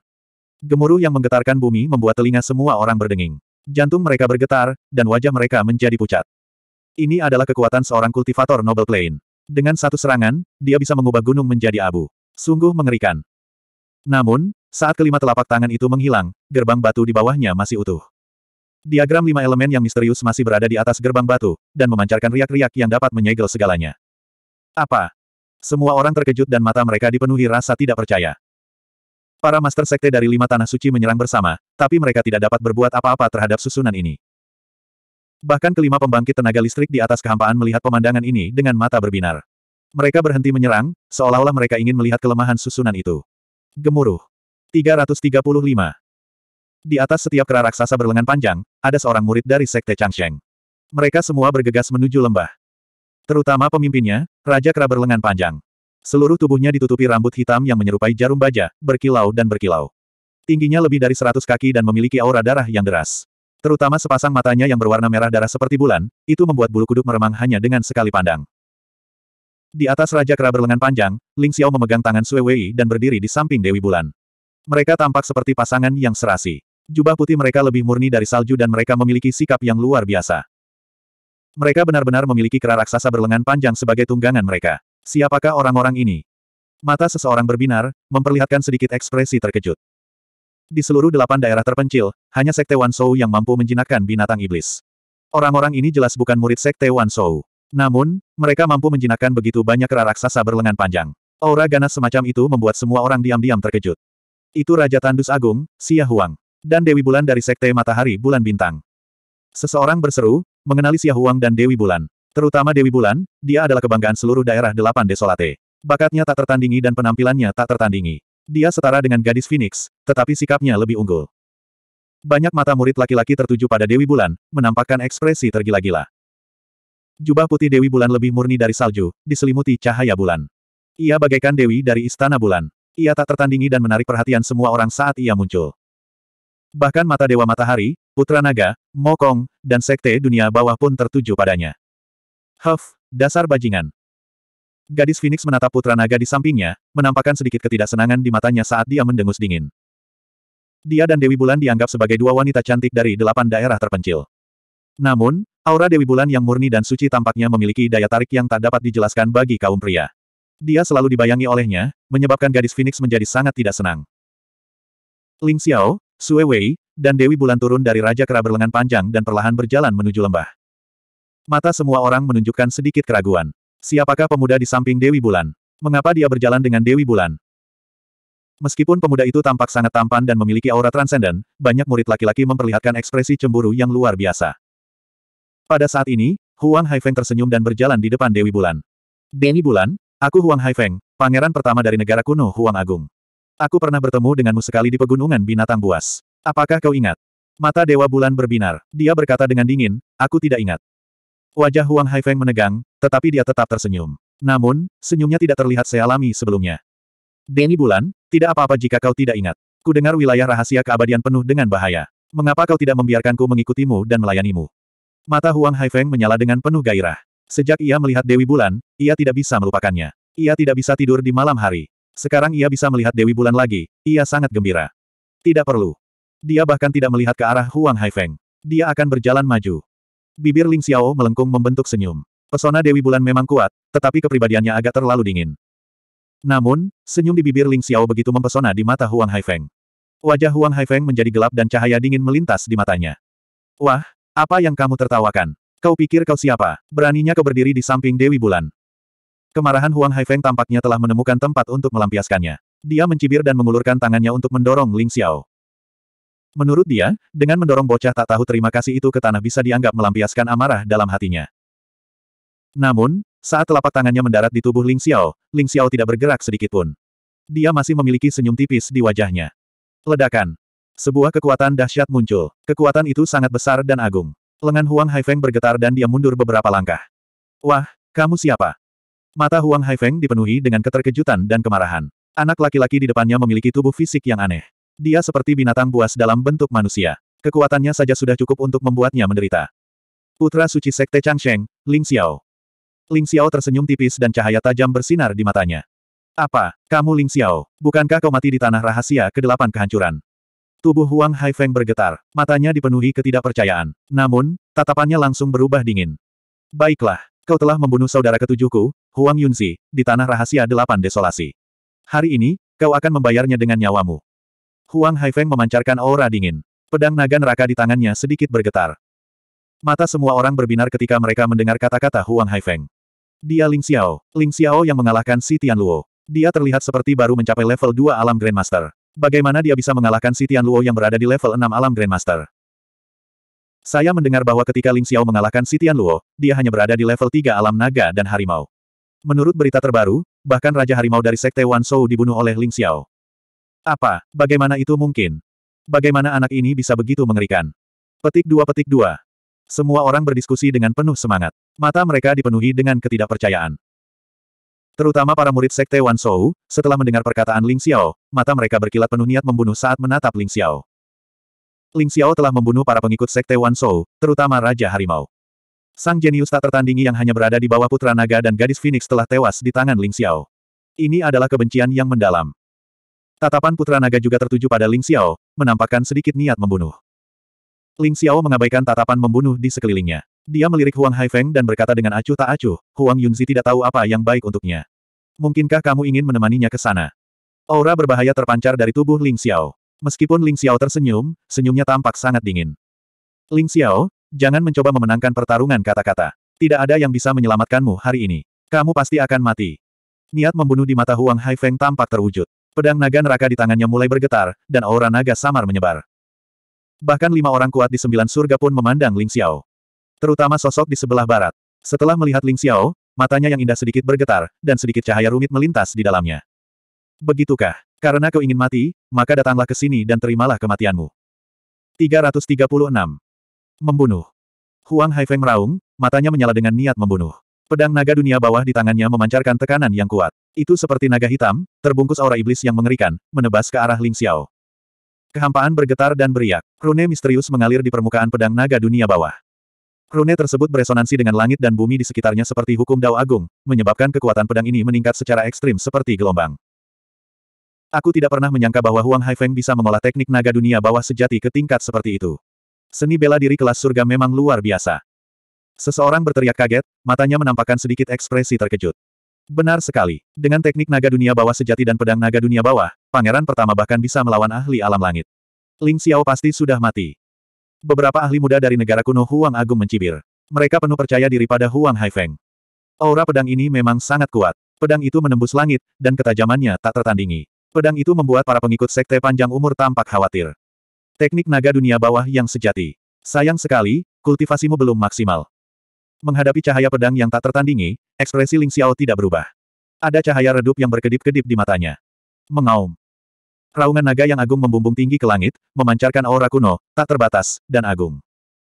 Gemuruh yang menggetarkan bumi membuat telinga semua orang berdenging. Jantung mereka bergetar, dan wajah mereka menjadi pucat. Ini adalah kekuatan seorang kultivator Nobel Plain. Dengan satu serangan, dia bisa mengubah gunung menjadi abu. Sungguh mengerikan. Namun, saat kelima telapak tangan itu menghilang, gerbang batu di bawahnya masih utuh. Diagram lima elemen yang misterius masih berada di atas gerbang batu, dan memancarkan riak-riak yang dapat menyegel segalanya. Apa? Semua orang terkejut dan mata mereka dipenuhi rasa tidak percaya. Para Master Sekte dari lima tanah suci menyerang bersama, tapi mereka tidak dapat berbuat apa-apa terhadap susunan ini. Bahkan kelima pembangkit tenaga listrik di atas kehampaan melihat pemandangan ini dengan mata berbinar. Mereka berhenti menyerang, seolah-olah mereka ingin melihat kelemahan susunan itu. Gemuruh. 335. Di atas setiap kera raksasa berlengan panjang, ada seorang murid dari Sekte Changsheng. Mereka semua bergegas menuju lembah. Terutama pemimpinnya, Raja Kera berlengan panjang. Seluruh tubuhnya ditutupi rambut hitam yang menyerupai jarum baja, berkilau dan berkilau. Tingginya lebih dari seratus kaki dan memiliki aura darah yang deras. Terutama sepasang matanya yang berwarna merah darah seperti bulan, itu membuat bulu kuduk meremang hanya dengan sekali pandang. Di atas Raja Kera berlengan panjang, Ling Xiao memegang tangan Sue Wei dan berdiri di samping Dewi Bulan. Mereka tampak seperti pasangan yang serasi jubah putih mereka lebih murni dari salju dan mereka memiliki sikap yang luar biasa. Mereka benar-benar memiliki kera raksasa berlengan panjang sebagai tunggangan mereka. Siapakah orang-orang ini? Mata seseorang berbinar, memperlihatkan sedikit ekspresi terkejut. Di seluruh delapan daerah terpencil, hanya Sekte Wan Wansou yang mampu menjinakkan binatang iblis. Orang-orang ini jelas bukan murid Sekte Wan Wansou. Namun, mereka mampu menjinakkan begitu banyak kera raksasa berlengan panjang. Aura ganas semacam itu membuat semua orang diam-diam terkejut. Itu Raja Tandus Agung, Xia Huang dan Dewi Bulan dari Sekte Matahari Bulan Bintang. Seseorang berseru, mengenali Xia dan Dewi Bulan. Terutama Dewi Bulan, dia adalah kebanggaan seluruh daerah delapan desolate. Bakatnya tak tertandingi dan penampilannya tak tertandingi. Dia setara dengan gadis Phoenix, tetapi sikapnya lebih unggul. Banyak mata murid laki-laki tertuju pada Dewi Bulan, menampakkan ekspresi tergila-gila. Jubah putih Dewi Bulan lebih murni dari salju, diselimuti cahaya bulan. Ia bagaikan Dewi dari Istana Bulan. Ia tak tertandingi dan menarik perhatian semua orang saat ia muncul. Bahkan mata Dewa Matahari, Putra Naga, Mokong, dan Sekte Dunia Bawah pun tertuju padanya. Huff, dasar bajingan. Gadis Phoenix menatap Putra Naga di sampingnya, menampakkan sedikit ketidaksenangan di matanya saat dia mendengus dingin. Dia dan Dewi Bulan dianggap sebagai dua wanita cantik dari delapan daerah terpencil. Namun, aura Dewi Bulan yang murni dan suci tampaknya memiliki daya tarik yang tak dapat dijelaskan bagi kaum pria. Dia selalu dibayangi olehnya, menyebabkan gadis Phoenix menjadi sangat tidak senang. Ling Xiao, Sue Wei, dan Dewi Bulan turun dari Raja Kera berlengan panjang dan perlahan berjalan menuju lembah. Mata semua orang menunjukkan sedikit keraguan. Siapakah pemuda di samping Dewi Bulan? Mengapa dia berjalan dengan Dewi Bulan? Meskipun pemuda itu tampak sangat tampan dan memiliki aura transenden, banyak murid laki-laki memperlihatkan ekspresi cemburu yang luar biasa. Pada saat ini, Huang Haifeng tersenyum dan berjalan di depan Dewi Bulan. Dewi Bulan, aku Huang Haifeng, pangeran pertama dari negara kuno Huang Agung. Aku pernah bertemu denganmu sekali di pegunungan binatang buas. Apakah kau ingat? Mata Dewa Bulan berbinar. Dia berkata dengan dingin, aku tidak ingat. Wajah Huang Haifeng menegang, tetapi dia tetap tersenyum. Namun, senyumnya tidak terlihat sealami sebelumnya. Denny Bulan, tidak apa-apa jika kau tidak ingat. Kudengar wilayah rahasia keabadian penuh dengan bahaya. Mengapa kau tidak membiarkanku mengikutimu dan melayanimu? Mata Huang Haifeng menyala dengan penuh gairah. Sejak ia melihat Dewi Bulan, ia tidak bisa melupakannya. Ia tidak bisa tidur di malam hari. Sekarang ia bisa melihat Dewi Bulan lagi, ia sangat gembira. Tidak perlu. Dia bahkan tidak melihat ke arah Huang Haifeng. Dia akan berjalan maju. Bibir Ling Xiao melengkung membentuk senyum. Pesona Dewi Bulan memang kuat, tetapi kepribadiannya agak terlalu dingin. Namun, senyum di bibir Ling Xiao begitu mempesona di mata Huang Haifeng. Wajah Huang Haifeng menjadi gelap dan cahaya dingin melintas di matanya. Wah, apa yang kamu tertawakan? Kau pikir kau siapa? Beraninya kau berdiri di samping Dewi Bulan. Kemarahan Huang Haifeng tampaknya telah menemukan tempat untuk melampiaskannya. Dia mencibir dan mengulurkan tangannya untuk mendorong Ling Xiao. Menurut dia, dengan mendorong bocah tak tahu terima kasih itu ke tanah bisa dianggap melampiaskan amarah dalam hatinya. Namun, saat telapak tangannya mendarat di tubuh Ling Xiao, Ling Xiao tidak bergerak sedikitpun. Dia masih memiliki senyum tipis di wajahnya. Ledakan. Sebuah kekuatan dahsyat muncul. Kekuatan itu sangat besar dan agung. Lengan Huang Haifeng bergetar dan dia mundur beberapa langkah. Wah, kamu siapa? Mata Huang Haifeng dipenuhi dengan keterkejutan dan kemarahan. Anak laki-laki di depannya memiliki tubuh fisik yang aneh. Dia seperti binatang buas dalam bentuk manusia. Kekuatannya saja sudah cukup untuk membuatnya menderita. Putra suci Sekte Changsheng, Ling Xiao. Ling Xiao tersenyum tipis dan cahaya tajam bersinar di matanya. Apa, kamu Ling Xiao, bukankah kau mati di tanah rahasia ke kedelapan kehancuran? Tubuh Huang Haifeng bergetar, matanya dipenuhi ketidakpercayaan. Namun, tatapannya langsung berubah dingin. Baiklah, Kau telah membunuh saudara ketujuhku, Huang Yunzi, di tanah rahasia delapan desolasi. Hari ini, kau akan membayarnya dengan nyawamu. Huang Haifeng memancarkan aura dingin. Pedang naga neraka di tangannya sedikit bergetar. Mata semua orang berbinar ketika mereka mendengar kata-kata Huang Haifeng. Dia Ling Xiao, Ling Xiao yang mengalahkan Si Tian Luo. Dia terlihat seperti baru mencapai level 2 alam Grandmaster. Bagaimana dia bisa mengalahkan Si Tian Luo yang berada di level 6 alam Grandmaster? Saya mendengar bahwa ketika Ling Xiao mengalahkan si Luo, dia hanya berada di level 3 alam naga dan harimau. Menurut berita terbaru, bahkan Raja Harimau dari Sekte Wan Shou dibunuh oleh Ling Xiao. Apa? Bagaimana itu mungkin? Bagaimana anak ini bisa begitu mengerikan? Petik dua petik dua. Semua orang berdiskusi dengan penuh semangat. Mata mereka dipenuhi dengan ketidakpercayaan. Terutama para murid Sekte Wan Shou, setelah mendengar perkataan Ling Xiao, mata mereka berkilat penuh niat membunuh saat menatap Ling Xiao. Ling Xiao telah membunuh para pengikut sekte Wan Shou, terutama Raja Harimau. Sang jenius tak tertandingi yang hanya berada di bawah putra naga dan gadis Phoenix telah tewas di tangan Ling Xiao. Ini adalah kebencian yang mendalam. Tatapan putra naga juga tertuju pada Ling Xiao, menampakkan sedikit niat membunuh. Ling Xiao mengabaikan tatapan membunuh di sekelilingnya. Dia melirik Huang Haifeng dan berkata dengan acuh tak acuh, Huang Yunzi tidak tahu apa yang baik untuknya. Mungkinkah kamu ingin menemaninya ke sana? Aura berbahaya terpancar dari tubuh Ling Xiao. Meskipun Ling Xiao tersenyum, senyumnya tampak sangat dingin. Ling Xiao, jangan mencoba memenangkan pertarungan kata-kata. Tidak ada yang bisa menyelamatkanmu hari ini. Kamu pasti akan mati. Niat membunuh di mata Huang Haifeng tampak terwujud. Pedang naga neraka di tangannya mulai bergetar, dan aura naga samar menyebar. Bahkan lima orang kuat di sembilan surga pun memandang Ling Xiao. Terutama sosok di sebelah barat. Setelah melihat Ling Xiao, matanya yang indah sedikit bergetar, dan sedikit cahaya rumit melintas di dalamnya. Begitukah? Karena kau ingin mati, maka datanglah ke sini dan terimalah kematianmu. 336. Membunuh. Huang Haifeng meraung, matanya menyala dengan niat membunuh. Pedang naga dunia bawah di tangannya memancarkan tekanan yang kuat. Itu seperti naga hitam, terbungkus aura iblis yang mengerikan, menebas ke arah Ling Xiao. Kehampaan bergetar dan beriak. Rune misterius mengalir di permukaan pedang naga dunia bawah. Rune tersebut beresonansi dengan langit dan bumi di sekitarnya seperti hukum Dao Agung, menyebabkan kekuatan pedang ini meningkat secara ekstrim seperti gelombang. Aku tidak pernah menyangka bahwa Huang Haifeng bisa mengolah teknik naga dunia bawah sejati ke tingkat seperti itu. Seni bela diri kelas surga memang luar biasa. Seseorang berteriak kaget, matanya menampakkan sedikit ekspresi terkejut. Benar sekali. Dengan teknik naga dunia bawah sejati dan pedang naga dunia bawah, pangeran pertama bahkan bisa melawan ahli alam langit. Ling Xiao pasti sudah mati. Beberapa ahli muda dari negara kuno Huang Agung mencibir. Mereka penuh percaya diri pada Huang Haifeng. Aura pedang ini memang sangat kuat. Pedang itu menembus langit, dan ketajamannya tak tertandingi. Pedang itu membuat para pengikut sekte panjang umur tampak khawatir. Teknik naga dunia bawah yang sejati. Sayang sekali, kultivasimu belum maksimal. Menghadapi cahaya pedang yang tak tertandingi, ekspresi Ling Xiao tidak berubah. Ada cahaya redup yang berkedip-kedip di matanya. Mengaum. Raungan naga yang agung membumbung tinggi ke langit, memancarkan aura kuno, tak terbatas, dan agung.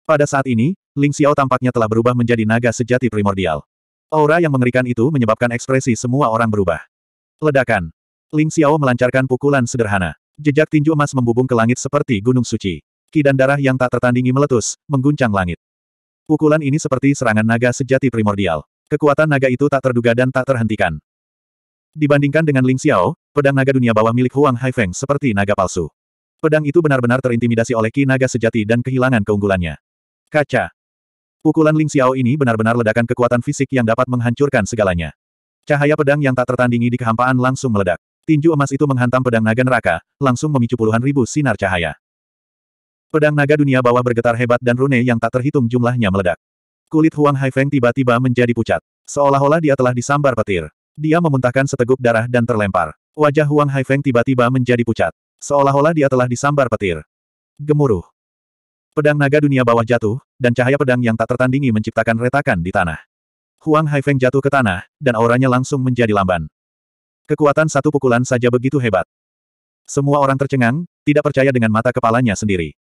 Pada saat ini, Ling Xiao tampaknya telah berubah menjadi naga sejati primordial. Aura yang mengerikan itu menyebabkan ekspresi semua orang berubah. Ledakan. Ling Xiao melancarkan pukulan sederhana. Jejak tinju emas membubung ke langit seperti gunung suci. Ki dan darah yang tak tertandingi meletus, mengguncang langit. Pukulan ini seperti serangan naga sejati primordial. Kekuatan naga itu tak terduga dan tak terhentikan. Dibandingkan dengan Ling Xiao, pedang naga dunia bawah milik Huang Haifeng seperti naga palsu. Pedang itu benar-benar terintimidasi oleh ki naga sejati dan kehilangan keunggulannya. Kaca. Pukulan Ling Xiao ini benar-benar ledakan kekuatan fisik yang dapat menghancurkan segalanya. Cahaya pedang yang tak tertandingi di kehampaan langsung meledak. Tinju emas itu menghantam pedang naga neraka, langsung memicu puluhan ribu sinar cahaya. Pedang naga dunia bawah bergetar hebat dan rune yang tak terhitung jumlahnya meledak. Kulit Huang Haifeng tiba-tiba menjadi pucat. Seolah-olah dia telah disambar petir. Dia memuntahkan seteguk darah dan terlempar. Wajah Huang Haifeng tiba-tiba menjadi pucat. Seolah-olah dia telah disambar petir. Gemuruh. Pedang naga dunia bawah jatuh, dan cahaya pedang yang tak tertandingi menciptakan retakan di tanah. Huang Haifeng jatuh ke tanah, dan auranya langsung menjadi lamban. Kekuatan satu pukulan saja begitu hebat. Semua orang tercengang, tidak percaya dengan mata kepalanya sendiri.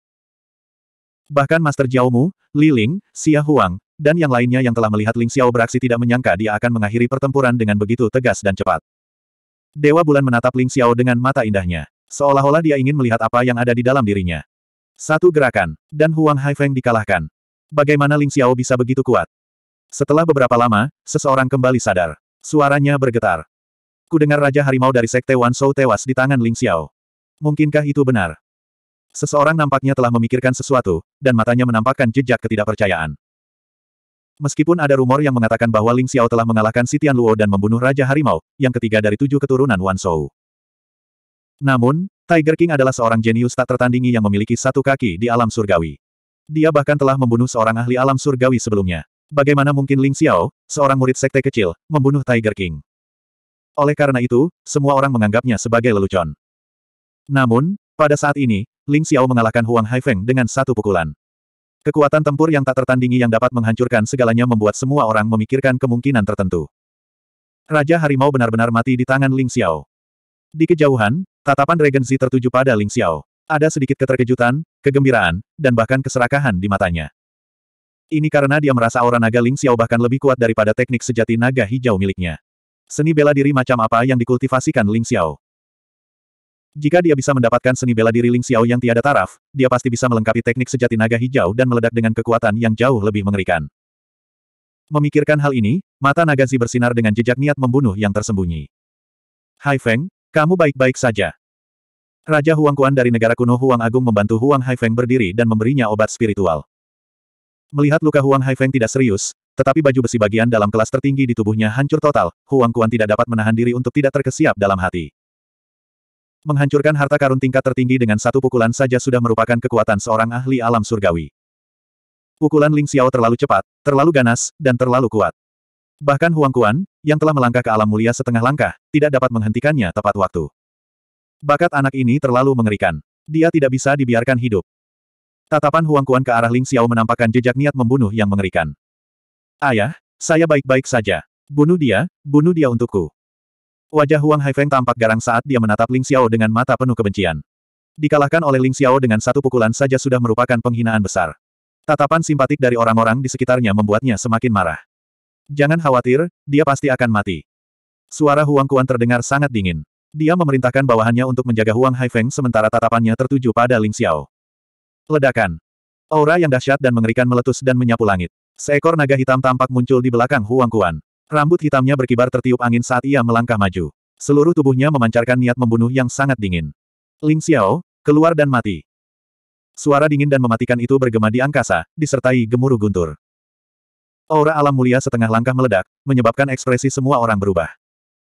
Bahkan Master Jiaomu, Li Ling, Xia Huang, dan yang lainnya yang telah melihat Ling Xiao beraksi tidak menyangka dia akan mengakhiri pertempuran dengan begitu tegas dan cepat. Dewa Bulan menatap Ling Xiao dengan mata indahnya. Seolah-olah dia ingin melihat apa yang ada di dalam dirinya. Satu gerakan, dan Huang Haifeng dikalahkan. Bagaimana Ling Xiao bisa begitu kuat? Setelah beberapa lama, seseorang kembali sadar. Suaranya bergetar. Ku dengar Raja Harimau dari Sekte Wan Wanshou tewas di tangan Ling Xiao. Mungkinkah itu benar? Seseorang nampaknya telah memikirkan sesuatu, dan matanya menampakkan jejak ketidakpercayaan. Meskipun ada rumor yang mengatakan bahwa Ling Xiao telah mengalahkan si Luo dan membunuh Raja Harimau, yang ketiga dari tujuh keturunan Wan Wanshou. Namun, Tiger King adalah seorang jenius tak tertandingi yang memiliki satu kaki di alam surgawi. Dia bahkan telah membunuh seorang ahli alam surgawi sebelumnya. Bagaimana mungkin Ling Xiao, seorang murid sekte kecil, membunuh Tiger King? Oleh karena itu, semua orang menganggapnya sebagai lelucon. Namun, pada saat ini, Ling Xiao mengalahkan Huang Haifeng dengan satu pukulan. Kekuatan tempur yang tak tertandingi yang dapat menghancurkan segalanya membuat semua orang memikirkan kemungkinan tertentu. Raja Harimau benar-benar mati di tangan Ling Xiao. Di kejauhan, tatapan Dragon Z tertuju pada Ling Xiao. Ada sedikit keterkejutan, kegembiraan, dan bahkan keserakahan di matanya. Ini karena dia merasa aura naga Ling Xiao bahkan lebih kuat daripada teknik sejati naga hijau miliknya. Seni bela diri macam apa yang dikultivasikan Ling Xiao? Jika dia bisa mendapatkan seni bela diri Ling Xiao yang tiada taraf, dia pasti bisa melengkapi teknik sejati naga hijau dan meledak dengan kekuatan yang jauh lebih mengerikan. Memikirkan hal ini, mata naga Zi bersinar dengan jejak niat membunuh yang tersembunyi. Hai Feng, kamu baik-baik saja. Raja Huang Kuan dari negara kuno Huang Agung membantu Huang Hai Feng berdiri dan memberinya obat spiritual. Melihat luka Huang Hai Feng tidak serius, tetapi baju besi bagian dalam kelas tertinggi di tubuhnya hancur total, Huang Kuan tidak dapat menahan diri untuk tidak terkesiap dalam hati. Menghancurkan harta karun tingkat tertinggi dengan satu pukulan saja sudah merupakan kekuatan seorang ahli alam surgawi. Pukulan Ling Xiao terlalu cepat, terlalu ganas, dan terlalu kuat. Bahkan Huang Kuan, yang telah melangkah ke alam mulia setengah langkah, tidak dapat menghentikannya tepat waktu. Bakat anak ini terlalu mengerikan. Dia tidak bisa dibiarkan hidup. Tatapan Huang Kuan ke arah Ling Xiao menampakkan jejak niat membunuh yang mengerikan. Ayah, saya baik-baik saja. Bunuh dia, bunuh dia untukku. Wajah Huang Haifeng tampak garang saat dia menatap Ling Xiao dengan mata penuh kebencian. Dikalahkan oleh Ling Xiao dengan satu pukulan saja sudah merupakan penghinaan besar. Tatapan simpatik dari orang-orang di sekitarnya membuatnya semakin marah. Jangan khawatir, dia pasti akan mati. Suara Huang Kuan terdengar sangat dingin. Dia memerintahkan bawahannya untuk menjaga Huang Haifeng sementara tatapannya tertuju pada Ling Xiao. Ledakan. Aura yang dahsyat dan mengerikan meletus dan menyapu langit. Seekor naga hitam tampak muncul di belakang Huang Kuan. Rambut hitamnya berkibar tertiup angin saat ia melangkah maju. Seluruh tubuhnya memancarkan niat membunuh yang sangat dingin. Ling Xiao, keluar dan mati. Suara dingin dan mematikan itu bergema di angkasa, disertai gemuruh guntur. Aura alam mulia setengah langkah meledak, menyebabkan ekspresi semua orang berubah.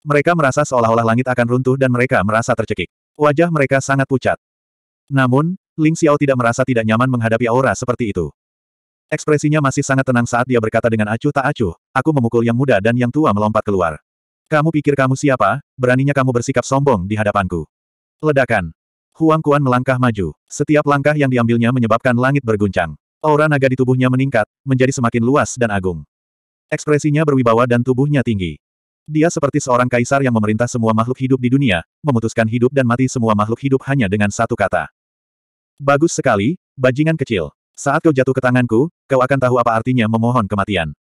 Mereka merasa seolah-olah langit akan runtuh dan mereka merasa tercekik. Wajah mereka sangat pucat. Namun, Ling Xiao tidak merasa tidak nyaman menghadapi aura seperti itu. Ekspresinya masih sangat tenang saat dia berkata dengan acuh tak acuh, aku memukul yang muda dan yang tua melompat keluar. Kamu pikir kamu siapa, beraninya kamu bersikap sombong di hadapanku. Ledakan. Huang Kuan melangkah maju. Setiap langkah yang diambilnya menyebabkan langit berguncang. Aura naga di tubuhnya meningkat, menjadi semakin luas dan agung. Ekspresinya berwibawa dan tubuhnya tinggi. Dia seperti seorang kaisar yang memerintah semua makhluk hidup di dunia, memutuskan hidup dan mati semua makhluk hidup hanya dengan satu kata. Bagus sekali, bajingan kecil. Saat kau jatuh ke tanganku, kau akan tahu apa artinya memohon kematian.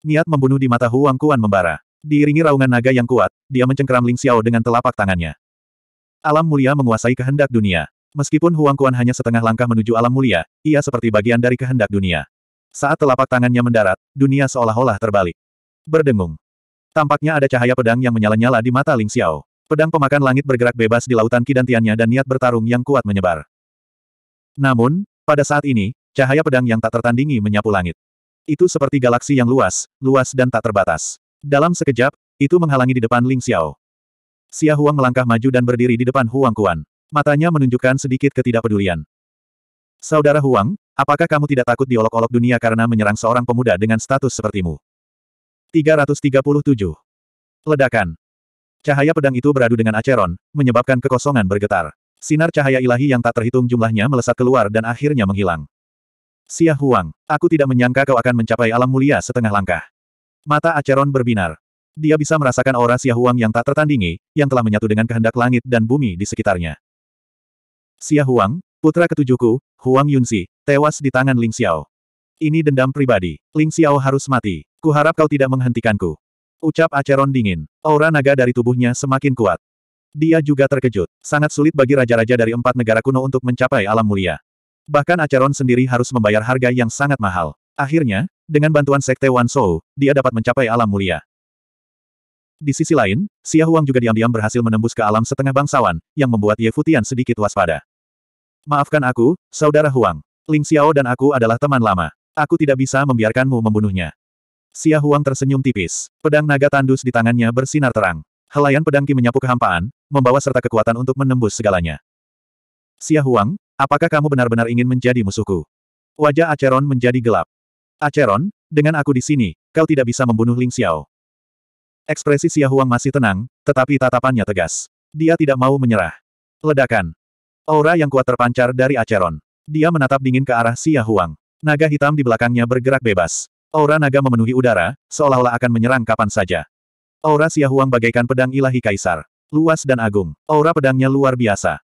Niat membunuh di mata Huang Kuan membara. Diiringi raungan naga yang kuat, dia mencengkeram Ling Xiao dengan telapak tangannya. Alam mulia menguasai kehendak dunia. Meskipun Huang Kuan hanya setengah langkah menuju alam mulia, ia seperti bagian dari kehendak dunia. Saat telapak tangannya mendarat, dunia seolah-olah terbalik. Berdengung. Tampaknya ada cahaya pedang yang menyala-nyala di mata Ling Xiao. Pedang pemakan langit bergerak bebas di lautan kidantiannya dan niat bertarung yang kuat menyebar. Namun, pada saat ini, cahaya pedang yang tak tertandingi menyapu langit. Itu seperti galaksi yang luas, luas dan tak terbatas. Dalam sekejap, itu menghalangi di depan Ling Xiao. Xia Huang melangkah maju dan berdiri di depan Huang Kuan. Matanya menunjukkan sedikit ketidakpedulian. Saudara Huang, apakah kamu tidak takut diolok-olok dunia karena menyerang seorang pemuda dengan status sepertimu? 337. Ledakan. Cahaya pedang itu beradu dengan Aceron, menyebabkan kekosongan bergetar. Sinar cahaya ilahi yang tak terhitung jumlahnya melesat keluar dan akhirnya menghilang. Xia Huang, aku tidak menyangka kau akan mencapai alam mulia setengah langkah. Mata Acheron berbinar. Dia bisa merasakan aura Xia Huang yang tak tertandingi, yang telah menyatu dengan kehendak langit dan bumi di sekitarnya. Xia Huang, putra ketujuhku, Huang Yunzi, tewas di tangan Ling Xiao. Ini dendam pribadi. Ling Xiao harus mati. Kuharap kau tidak menghentikanku. Ucap Acheron dingin. Aura naga dari tubuhnya semakin kuat. Dia juga terkejut. Sangat sulit bagi raja-raja dari empat negara kuno untuk mencapai alam mulia. Bahkan Acheron sendiri harus membayar harga yang sangat mahal. Akhirnya, dengan bantuan Sekte Wan Shou, dia dapat mencapai alam mulia. Di sisi lain, Xia Huang juga diam-diam berhasil menembus ke alam setengah bangsawan, yang membuat Ye Futian sedikit waspada. Maafkan aku, Saudara Huang. Ling Xiao dan aku adalah teman lama. Aku tidak bisa membiarkanmu membunuhnya. Xia Huang tersenyum tipis. Pedang naga tandus di tangannya bersinar terang. Helaian pedang Ki menyapu kehampaan, membawa serta kekuatan untuk menembus segalanya. Xia Huang, apakah kamu benar-benar ingin menjadi musuhku? Wajah Aceron menjadi gelap. Aceron, dengan aku di sini, kau tidak bisa membunuh Ling Xiao. Ekspresi Xia Huang masih tenang, tetapi tatapannya tegas. Dia tidak mau menyerah. Ledakan. Aura yang kuat terpancar dari Aceron. Dia menatap dingin ke arah Xia Huang. Naga hitam di belakangnya bergerak bebas. Aura naga memenuhi udara, seolah-olah akan menyerang kapan saja. Aura Xia Huang bagaikan pedang ilahi kaisar luas dan agung. Aura pedangnya luar biasa.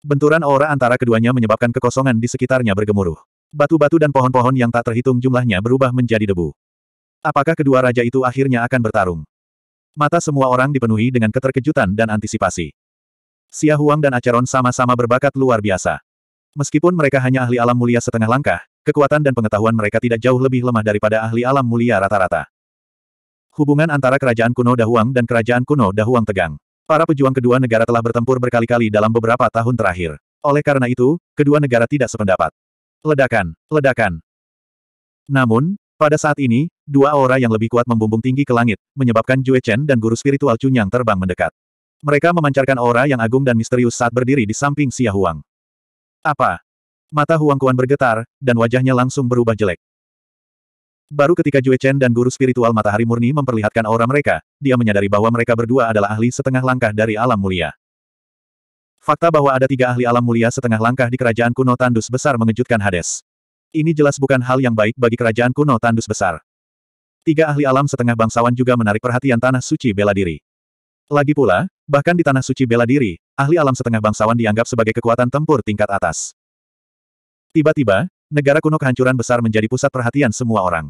Benturan aura antara keduanya menyebabkan kekosongan di sekitarnya bergemuruh. Batu-batu dan pohon-pohon yang tak terhitung jumlahnya berubah menjadi debu. Apakah kedua raja itu akhirnya akan bertarung? Mata semua orang dipenuhi dengan keterkejutan dan antisipasi. Xia Huang dan Acheron sama-sama berbakat luar biasa. Meskipun mereka hanya ahli alam mulia setengah langkah, kekuatan dan pengetahuan mereka tidak jauh lebih lemah daripada ahli alam mulia rata-rata. Hubungan antara kerajaan kuno Dahuang dan kerajaan kuno Dahuang tegang. Para pejuang kedua negara telah bertempur berkali-kali dalam beberapa tahun terakhir. Oleh karena itu, kedua negara tidak sependapat. Ledakan, ledakan. Namun, pada saat ini, dua aura yang lebih kuat membumbung tinggi ke langit, menyebabkan Jue Chen dan guru spiritual Chunyang terbang mendekat. Mereka memancarkan aura yang agung dan misterius saat berdiri di samping Xia Huang. Apa? Mata Huang Kuan bergetar, dan wajahnya langsung berubah jelek. Baru ketika Jue Chen dan guru spiritual matahari murni memperlihatkan aura mereka, dia menyadari bahwa mereka berdua adalah ahli setengah langkah dari alam mulia. Fakta bahwa ada tiga ahli alam mulia setengah langkah di kerajaan kuno Tandus besar mengejutkan Hades. Ini jelas bukan hal yang baik bagi kerajaan kuno Tandus besar. Tiga ahli alam setengah bangsawan juga menarik perhatian tanah suci bela diri. Lagi pula, bahkan di tanah suci bela diri, ahli alam setengah bangsawan dianggap sebagai kekuatan tempur tingkat atas. Tiba-tiba, negara kuno kehancuran besar menjadi pusat perhatian semua orang.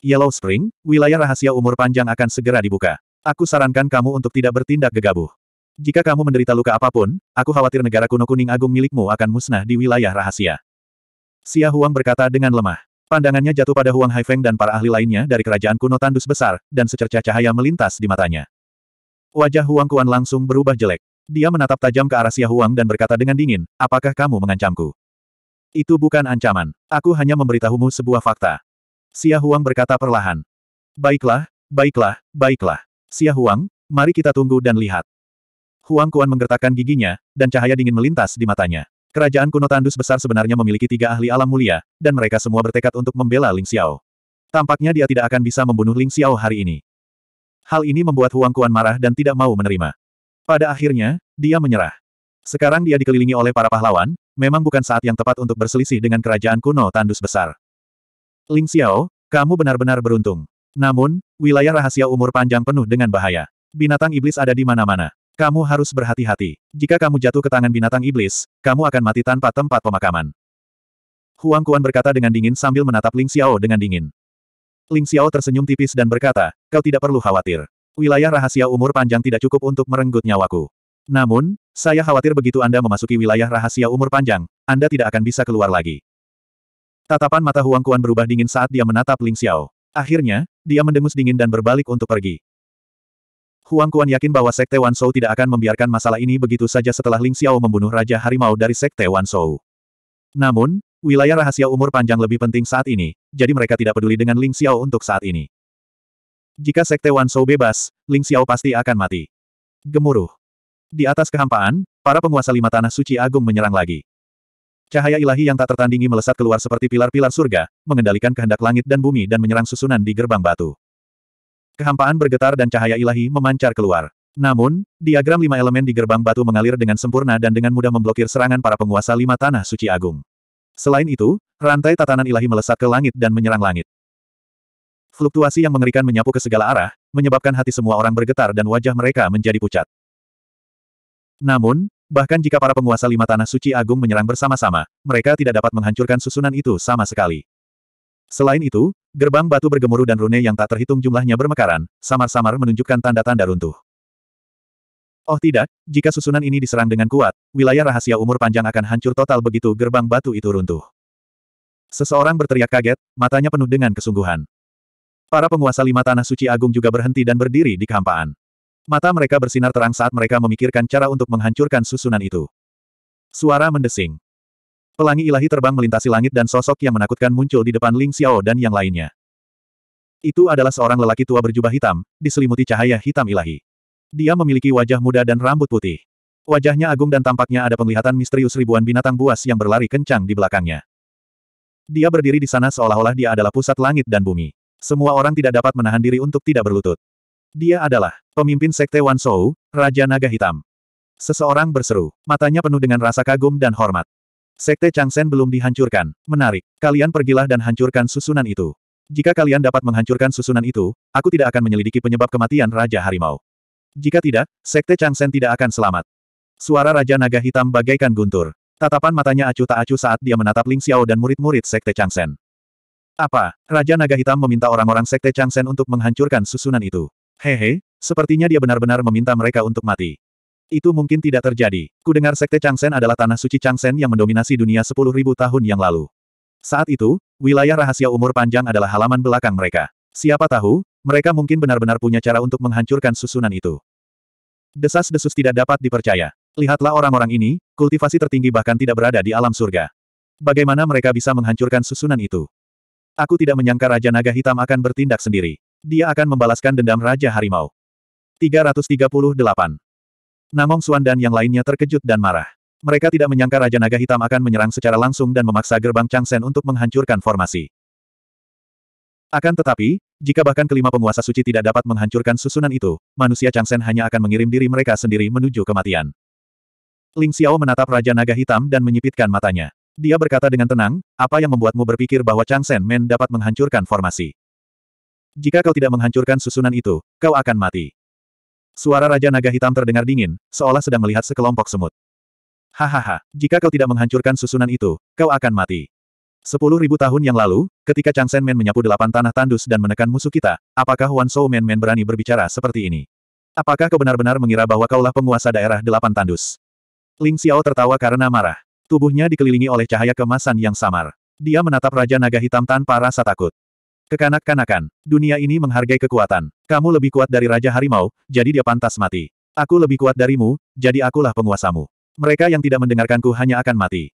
Yellow Spring, wilayah rahasia umur panjang akan segera dibuka. Aku sarankan kamu untuk tidak bertindak gegabah. Jika kamu menderita luka apapun, aku khawatir negara kuno kuning agung milikmu akan musnah di wilayah rahasia. Xia Huang berkata dengan lemah. Pandangannya jatuh pada Huang Haifeng dan para ahli lainnya dari kerajaan kuno tandus besar, dan secercah cahaya melintas di matanya. Wajah Huang Kuan langsung berubah jelek. Dia menatap tajam ke arah Xia Huang dan berkata dengan dingin, apakah kamu mengancamku? Itu bukan ancaman. Aku hanya memberitahumu sebuah fakta. Xia Huang berkata perlahan. Baiklah, baiklah, baiklah. Xia Huang, mari kita tunggu dan lihat. Huang Kuan menggertakkan giginya, dan cahaya dingin melintas di matanya. Kerajaan kuno Tandus besar sebenarnya memiliki tiga ahli alam mulia, dan mereka semua bertekad untuk membela Ling Xiao. Tampaknya dia tidak akan bisa membunuh Ling Xiao hari ini. Hal ini membuat Huang Kuan marah dan tidak mau menerima. Pada akhirnya, dia menyerah. Sekarang dia dikelilingi oleh para pahlawan, memang bukan saat yang tepat untuk berselisih dengan kerajaan kuno tandus besar. Ling Xiao, kamu benar-benar beruntung. Namun, wilayah rahasia umur panjang penuh dengan bahaya. Binatang iblis ada di mana-mana. Kamu harus berhati-hati. Jika kamu jatuh ke tangan binatang iblis, kamu akan mati tanpa tempat pemakaman. Huang Kuan berkata dengan dingin sambil menatap Ling Xiao dengan dingin. Ling Xiao tersenyum tipis dan berkata, kau tidak perlu khawatir. Wilayah rahasia umur panjang tidak cukup untuk merenggut nyawaku. Namun, saya khawatir begitu Anda memasuki wilayah rahasia umur panjang, Anda tidak akan bisa keluar lagi. Tatapan mata Huang Kuan berubah dingin saat dia menatap Ling Xiao. Akhirnya, dia mendengus dingin dan berbalik untuk pergi. Huang Kuan yakin bahwa Sekte Wan Shou tidak akan membiarkan masalah ini begitu saja setelah Ling Xiao membunuh Raja Harimau dari Sekte Wan Shou. Namun, wilayah rahasia umur panjang lebih penting saat ini, jadi mereka tidak peduli dengan Ling Xiao untuk saat ini. Jika Sekte Wan Shou bebas, Ling Xiao pasti akan mati. Gemuruh. Di atas kehampaan, para penguasa lima tanah suci agung menyerang lagi. Cahaya ilahi yang tak tertandingi melesat keluar seperti pilar-pilar surga, mengendalikan kehendak langit dan bumi dan menyerang susunan di gerbang batu. Kehampaan bergetar dan cahaya ilahi memancar keluar. Namun, diagram lima elemen di gerbang batu mengalir dengan sempurna dan dengan mudah memblokir serangan para penguasa lima tanah suci agung. Selain itu, rantai tatanan ilahi melesat ke langit dan menyerang langit. Fluktuasi yang mengerikan menyapu ke segala arah, menyebabkan hati semua orang bergetar dan wajah mereka menjadi pucat. Namun, Bahkan jika para penguasa lima tanah suci agung menyerang bersama-sama, mereka tidak dapat menghancurkan susunan itu sama sekali. Selain itu, gerbang batu bergemuruh dan rune yang tak terhitung jumlahnya bermekaran, samar-samar menunjukkan tanda-tanda runtuh. Oh tidak, jika susunan ini diserang dengan kuat, wilayah rahasia umur panjang akan hancur total begitu gerbang batu itu runtuh. Seseorang berteriak kaget, matanya penuh dengan kesungguhan. Para penguasa lima tanah suci agung juga berhenti dan berdiri di kehampaan. Mata mereka bersinar terang saat mereka memikirkan cara untuk menghancurkan susunan itu. Suara mendesing. Pelangi ilahi terbang melintasi langit dan sosok yang menakutkan muncul di depan Ling Xiao dan yang lainnya. Itu adalah seorang lelaki tua berjubah hitam, diselimuti cahaya hitam ilahi. Dia memiliki wajah muda dan rambut putih. Wajahnya agung dan tampaknya ada penglihatan misterius ribuan binatang buas yang berlari kencang di belakangnya. Dia berdiri di sana seolah-olah dia adalah pusat langit dan bumi. Semua orang tidak dapat menahan diri untuk tidak berlutut. Dia adalah pemimpin sekte Wan Shou, Raja Naga Hitam. Seseorang berseru, matanya penuh dengan rasa kagum dan hormat. Sekte Chang Sen belum dihancurkan. Menarik, kalian pergilah dan hancurkan susunan itu. Jika kalian dapat menghancurkan susunan itu, aku tidak akan menyelidiki penyebab kematian Raja Harimau. Jika tidak, Sekte Chang Sen tidak akan selamat. Suara Raja Naga Hitam bagaikan guntur. Tatapan matanya acuh tak acuh saat dia menatap Ling Xiao dan murid-murid Sekte Chang Sen. Apa, Raja Naga Hitam meminta orang-orang Sekte Chang Sen untuk menghancurkan susunan itu? Hehe, sepertinya dia benar-benar meminta mereka untuk mati. Itu mungkin tidak terjadi. Kudengar Sekte Changsen adalah tanah suci Changsen yang mendominasi dunia 10.000 tahun yang lalu. Saat itu, wilayah rahasia umur panjang adalah halaman belakang mereka. Siapa tahu, mereka mungkin benar-benar punya cara untuk menghancurkan susunan itu. Desas-desus tidak dapat dipercaya. Lihatlah orang-orang ini, kultivasi tertinggi bahkan tidak berada di alam surga. Bagaimana mereka bisa menghancurkan susunan itu? Aku tidak menyangka Raja Naga Hitam akan bertindak sendiri. Dia akan membalaskan dendam Raja Harimau. 338. Namong Suan dan yang lainnya terkejut dan marah. Mereka tidak menyangka Raja Naga Hitam akan menyerang secara langsung dan memaksa gerbang Chang Changsen untuk menghancurkan formasi. Akan tetapi, jika bahkan kelima penguasa suci tidak dapat menghancurkan susunan itu, manusia Chang Changsen hanya akan mengirim diri mereka sendiri menuju kematian. Ling Xiao menatap Raja Naga Hitam dan menyipitkan matanya. Dia berkata dengan tenang, apa yang membuatmu berpikir bahwa Chang Sen Men dapat menghancurkan formasi? Jika kau tidak menghancurkan susunan itu, kau akan mati. Suara Raja Naga Hitam terdengar dingin, seolah sedang melihat sekelompok semut. Hahaha, jika kau tidak menghancurkan susunan itu, kau akan mati. Sepuluh ribu tahun yang lalu, ketika Chang Shen Men menyapu delapan tanah tandus dan menekan musuh kita, apakah Huan Shou Men Men berani berbicara seperti ini? Apakah kau benar-benar mengira bahwa kaulah penguasa daerah delapan tandus? Ling Xiao tertawa karena marah. Tubuhnya dikelilingi oleh cahaya kemasan yang samar. Dia menatap Raja Naga Hitam tanpa rasa takut. Kekanak-kanakan, dunia ini menghargai kekuatan. Kamu lebih kuat dari Raja Harimau, jadi dia pantas mati. Aku lebih kuat darimu, jadi akulah penguasamu. Mereka yang tidak mendengarkanku hanya akan mati.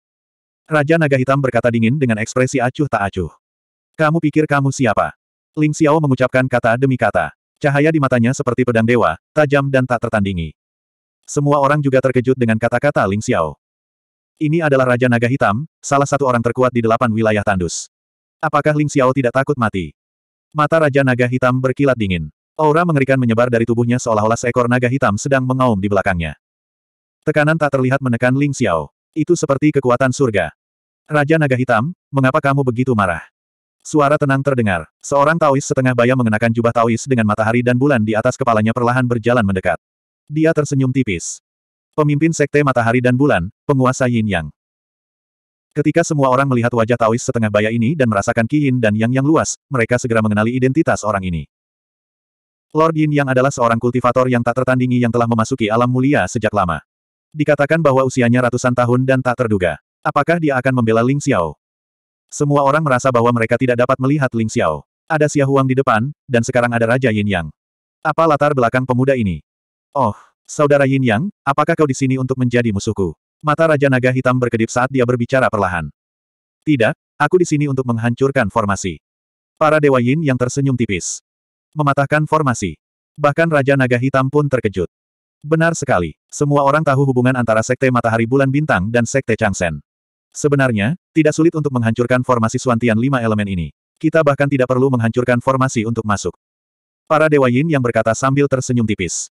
Raja Naga Hitam berkata dingin dengan ekspresi acuh tak acuh. Kamu pikir kamu siapa? Ling Xiao mengucapkan kata demi kata. Cahaya di matanya seperti pedang dewa, tajam dan tak tertandingi. Semua orang juga terkejut dengan kata-kata Ling Xiao. Ini adalah Raja Naga Hitam, salah satu orang terkuat di delapan wilayah tandus. Apakah Ling Xiao tidak takut mati? Mata Raja Naga Hitam berkilat dingin. Aura mengerikan menyebar dari tubuhnya seolah-olah seekor naga hitam sedang mengaum di belakangnya. Tekanan tak terlihat menekan Ling Xiao. Itu seperti kekuatan surga. Raja Naga Hitam, mengapa kamu begitu marah? Suara tenang terdengar. Seorang Taois setengah baya mengenakan jubah Taois dengan matahari dan bulan di atas kepalanya perlahan berjalan mendekat. Dia tersenyum tipis. Pemimpin Sekte Matahari dan Bulan, penguasa Yin Yang. Ketika semua orang melihat wajah Taois setengah baya ini dan merasakan Yin dan Yang yang luas, mereka segera mengenali identitas orang ini. Lord Yin Yang adalah seorang kultivator yang tak tertandingi yang telah memasuki alam mulia sejak lama. Dikatakan bahwa usianya ratusan tahun dan tak terduga. Apakah dia akan membela Ling Xiao? Semua orang merasa bahwa mereka tidak dapat melihat Ling Xiao. Ada Xia Huang di depan, dan sekarang ada Raja Yin Yang. Apa latar belakang pemuda ini? Oh, Saudara Yin Yang, apakah kau di sini untuk menjadi musuhku? Mata Raja Naga Hitam berkedip saat dia berbicara perlahan. Tidak, aku di sini untuk menghancurkan formasi. Para Dewa Yin yang tersenyum tipis. Mematahkan formasi. Bahkan Raja Naga Hitam pun terkejut. Benar sekali, semua orang tahu hubungan antara Sekte Matahari Bulan Bintang dan Sekte Changsen. Sebenarnya, tidak sulit untuk menghancurkan formasi suantian lima elemen ini. Kita bahkan tidak perlu menghancurkan formasi untuk masuk. Para Dewa Yin yang berkata sambil tersenyum tipis.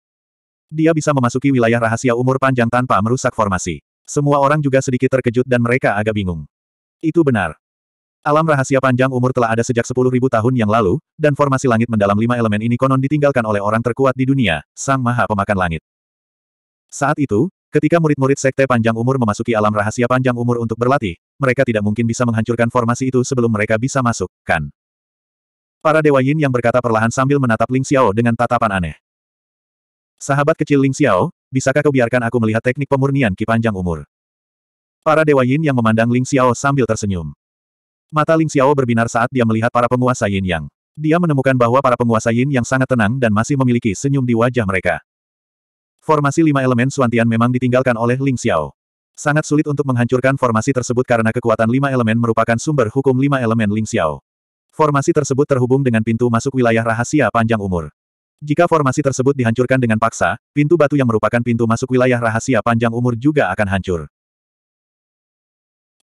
Dia bisa memasuki wilayah rahasia umur panjang tanpa merusak formasi. Semua orang juga sedikit terkejut dan mereka agak bingung. Itu benar. Alam rahasia panjang umur telah ada sejak 10.000 tahun yang lalu, dan formasi langit mendalam lima elemen ini konon ditinggalkan oleh orang terkuat di dunia, Sang Maha Pemakan Langit. Saat itu, ketika murid-murid Sekte Panjang Umur memasuki alam rahasia panjang umur untuk berlatih, mereka tidak mungkin bisa menghancurkan formasi itu sebelum mereka bisa masuk, kan? Para Dewa Yin yang berkata perlahan sambil menatap Ling Xiao dengan tatapan aneh. Sahabat kecil Ling Xiao, bisakah kau biarkan aku melihat teknik pemurnian ki panjang umur? Para Dewa Yin yang memandang Ling Xiao sambil tersenyum. Mata Ling Xiao berbinar saat dia melihat para penguasa Yin Yang. Dia menemukan bahwa para penguasa Yin yang sangat tenang dan masih memiliki senyum di wajah mereka. Formasi lima elemen Suantian memang ditinggalkan oleh Ling Xiao. Sangat sulit untuk menghancurkan formasi tersebut karena kekuatan lima elemen merupakan sumber hukum lima elemen Ling Xiao. Formasi tersebut terhubung dengan pintu masuk wilayah rahasia panjang umur. Jika formasi tersebut dihancurkan dengan paksa, pintu batu yang merupakan pintu masuk wilayah rahasia panjang umur juga akan hancur.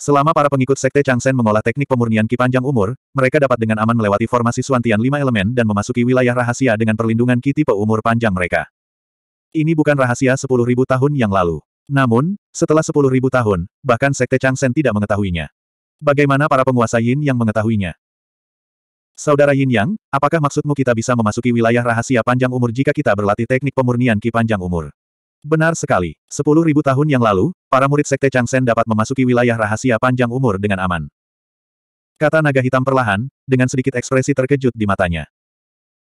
Selama para pengikut Sekte Changsen mengolah teknik pemurnian Ki Panjang Umur, mereka dapat dengan aman melewati formasi Suantian lima elemen dan memasuki wilayah rahasia dengan perlindungan Ki tipe umur panjang mereka. Ini bukan rahasia sepuluh ribu tahun yang lalu. Namun, setelah sepuluh ribu tahun, bahkan Sekte Changsen tidak mengetahuinya. Bagaimana para penguasa Yin yang mengetahuinya? Saudara Yin Yang, apakah maksudmu kita bisa memasuki wilayah rahasia panjang umur jika kita berlatih teknik pemurnian Ki panjang umur? Benar sekali. Sepuluh ribu tahun yang lalu, para murid Sekte Chang Sen dapat memasuki wilayah rahasia panjang umur dengan aman. Kata naga hitam perlahan, dengan sedikit ekspresi terkejut di matanya.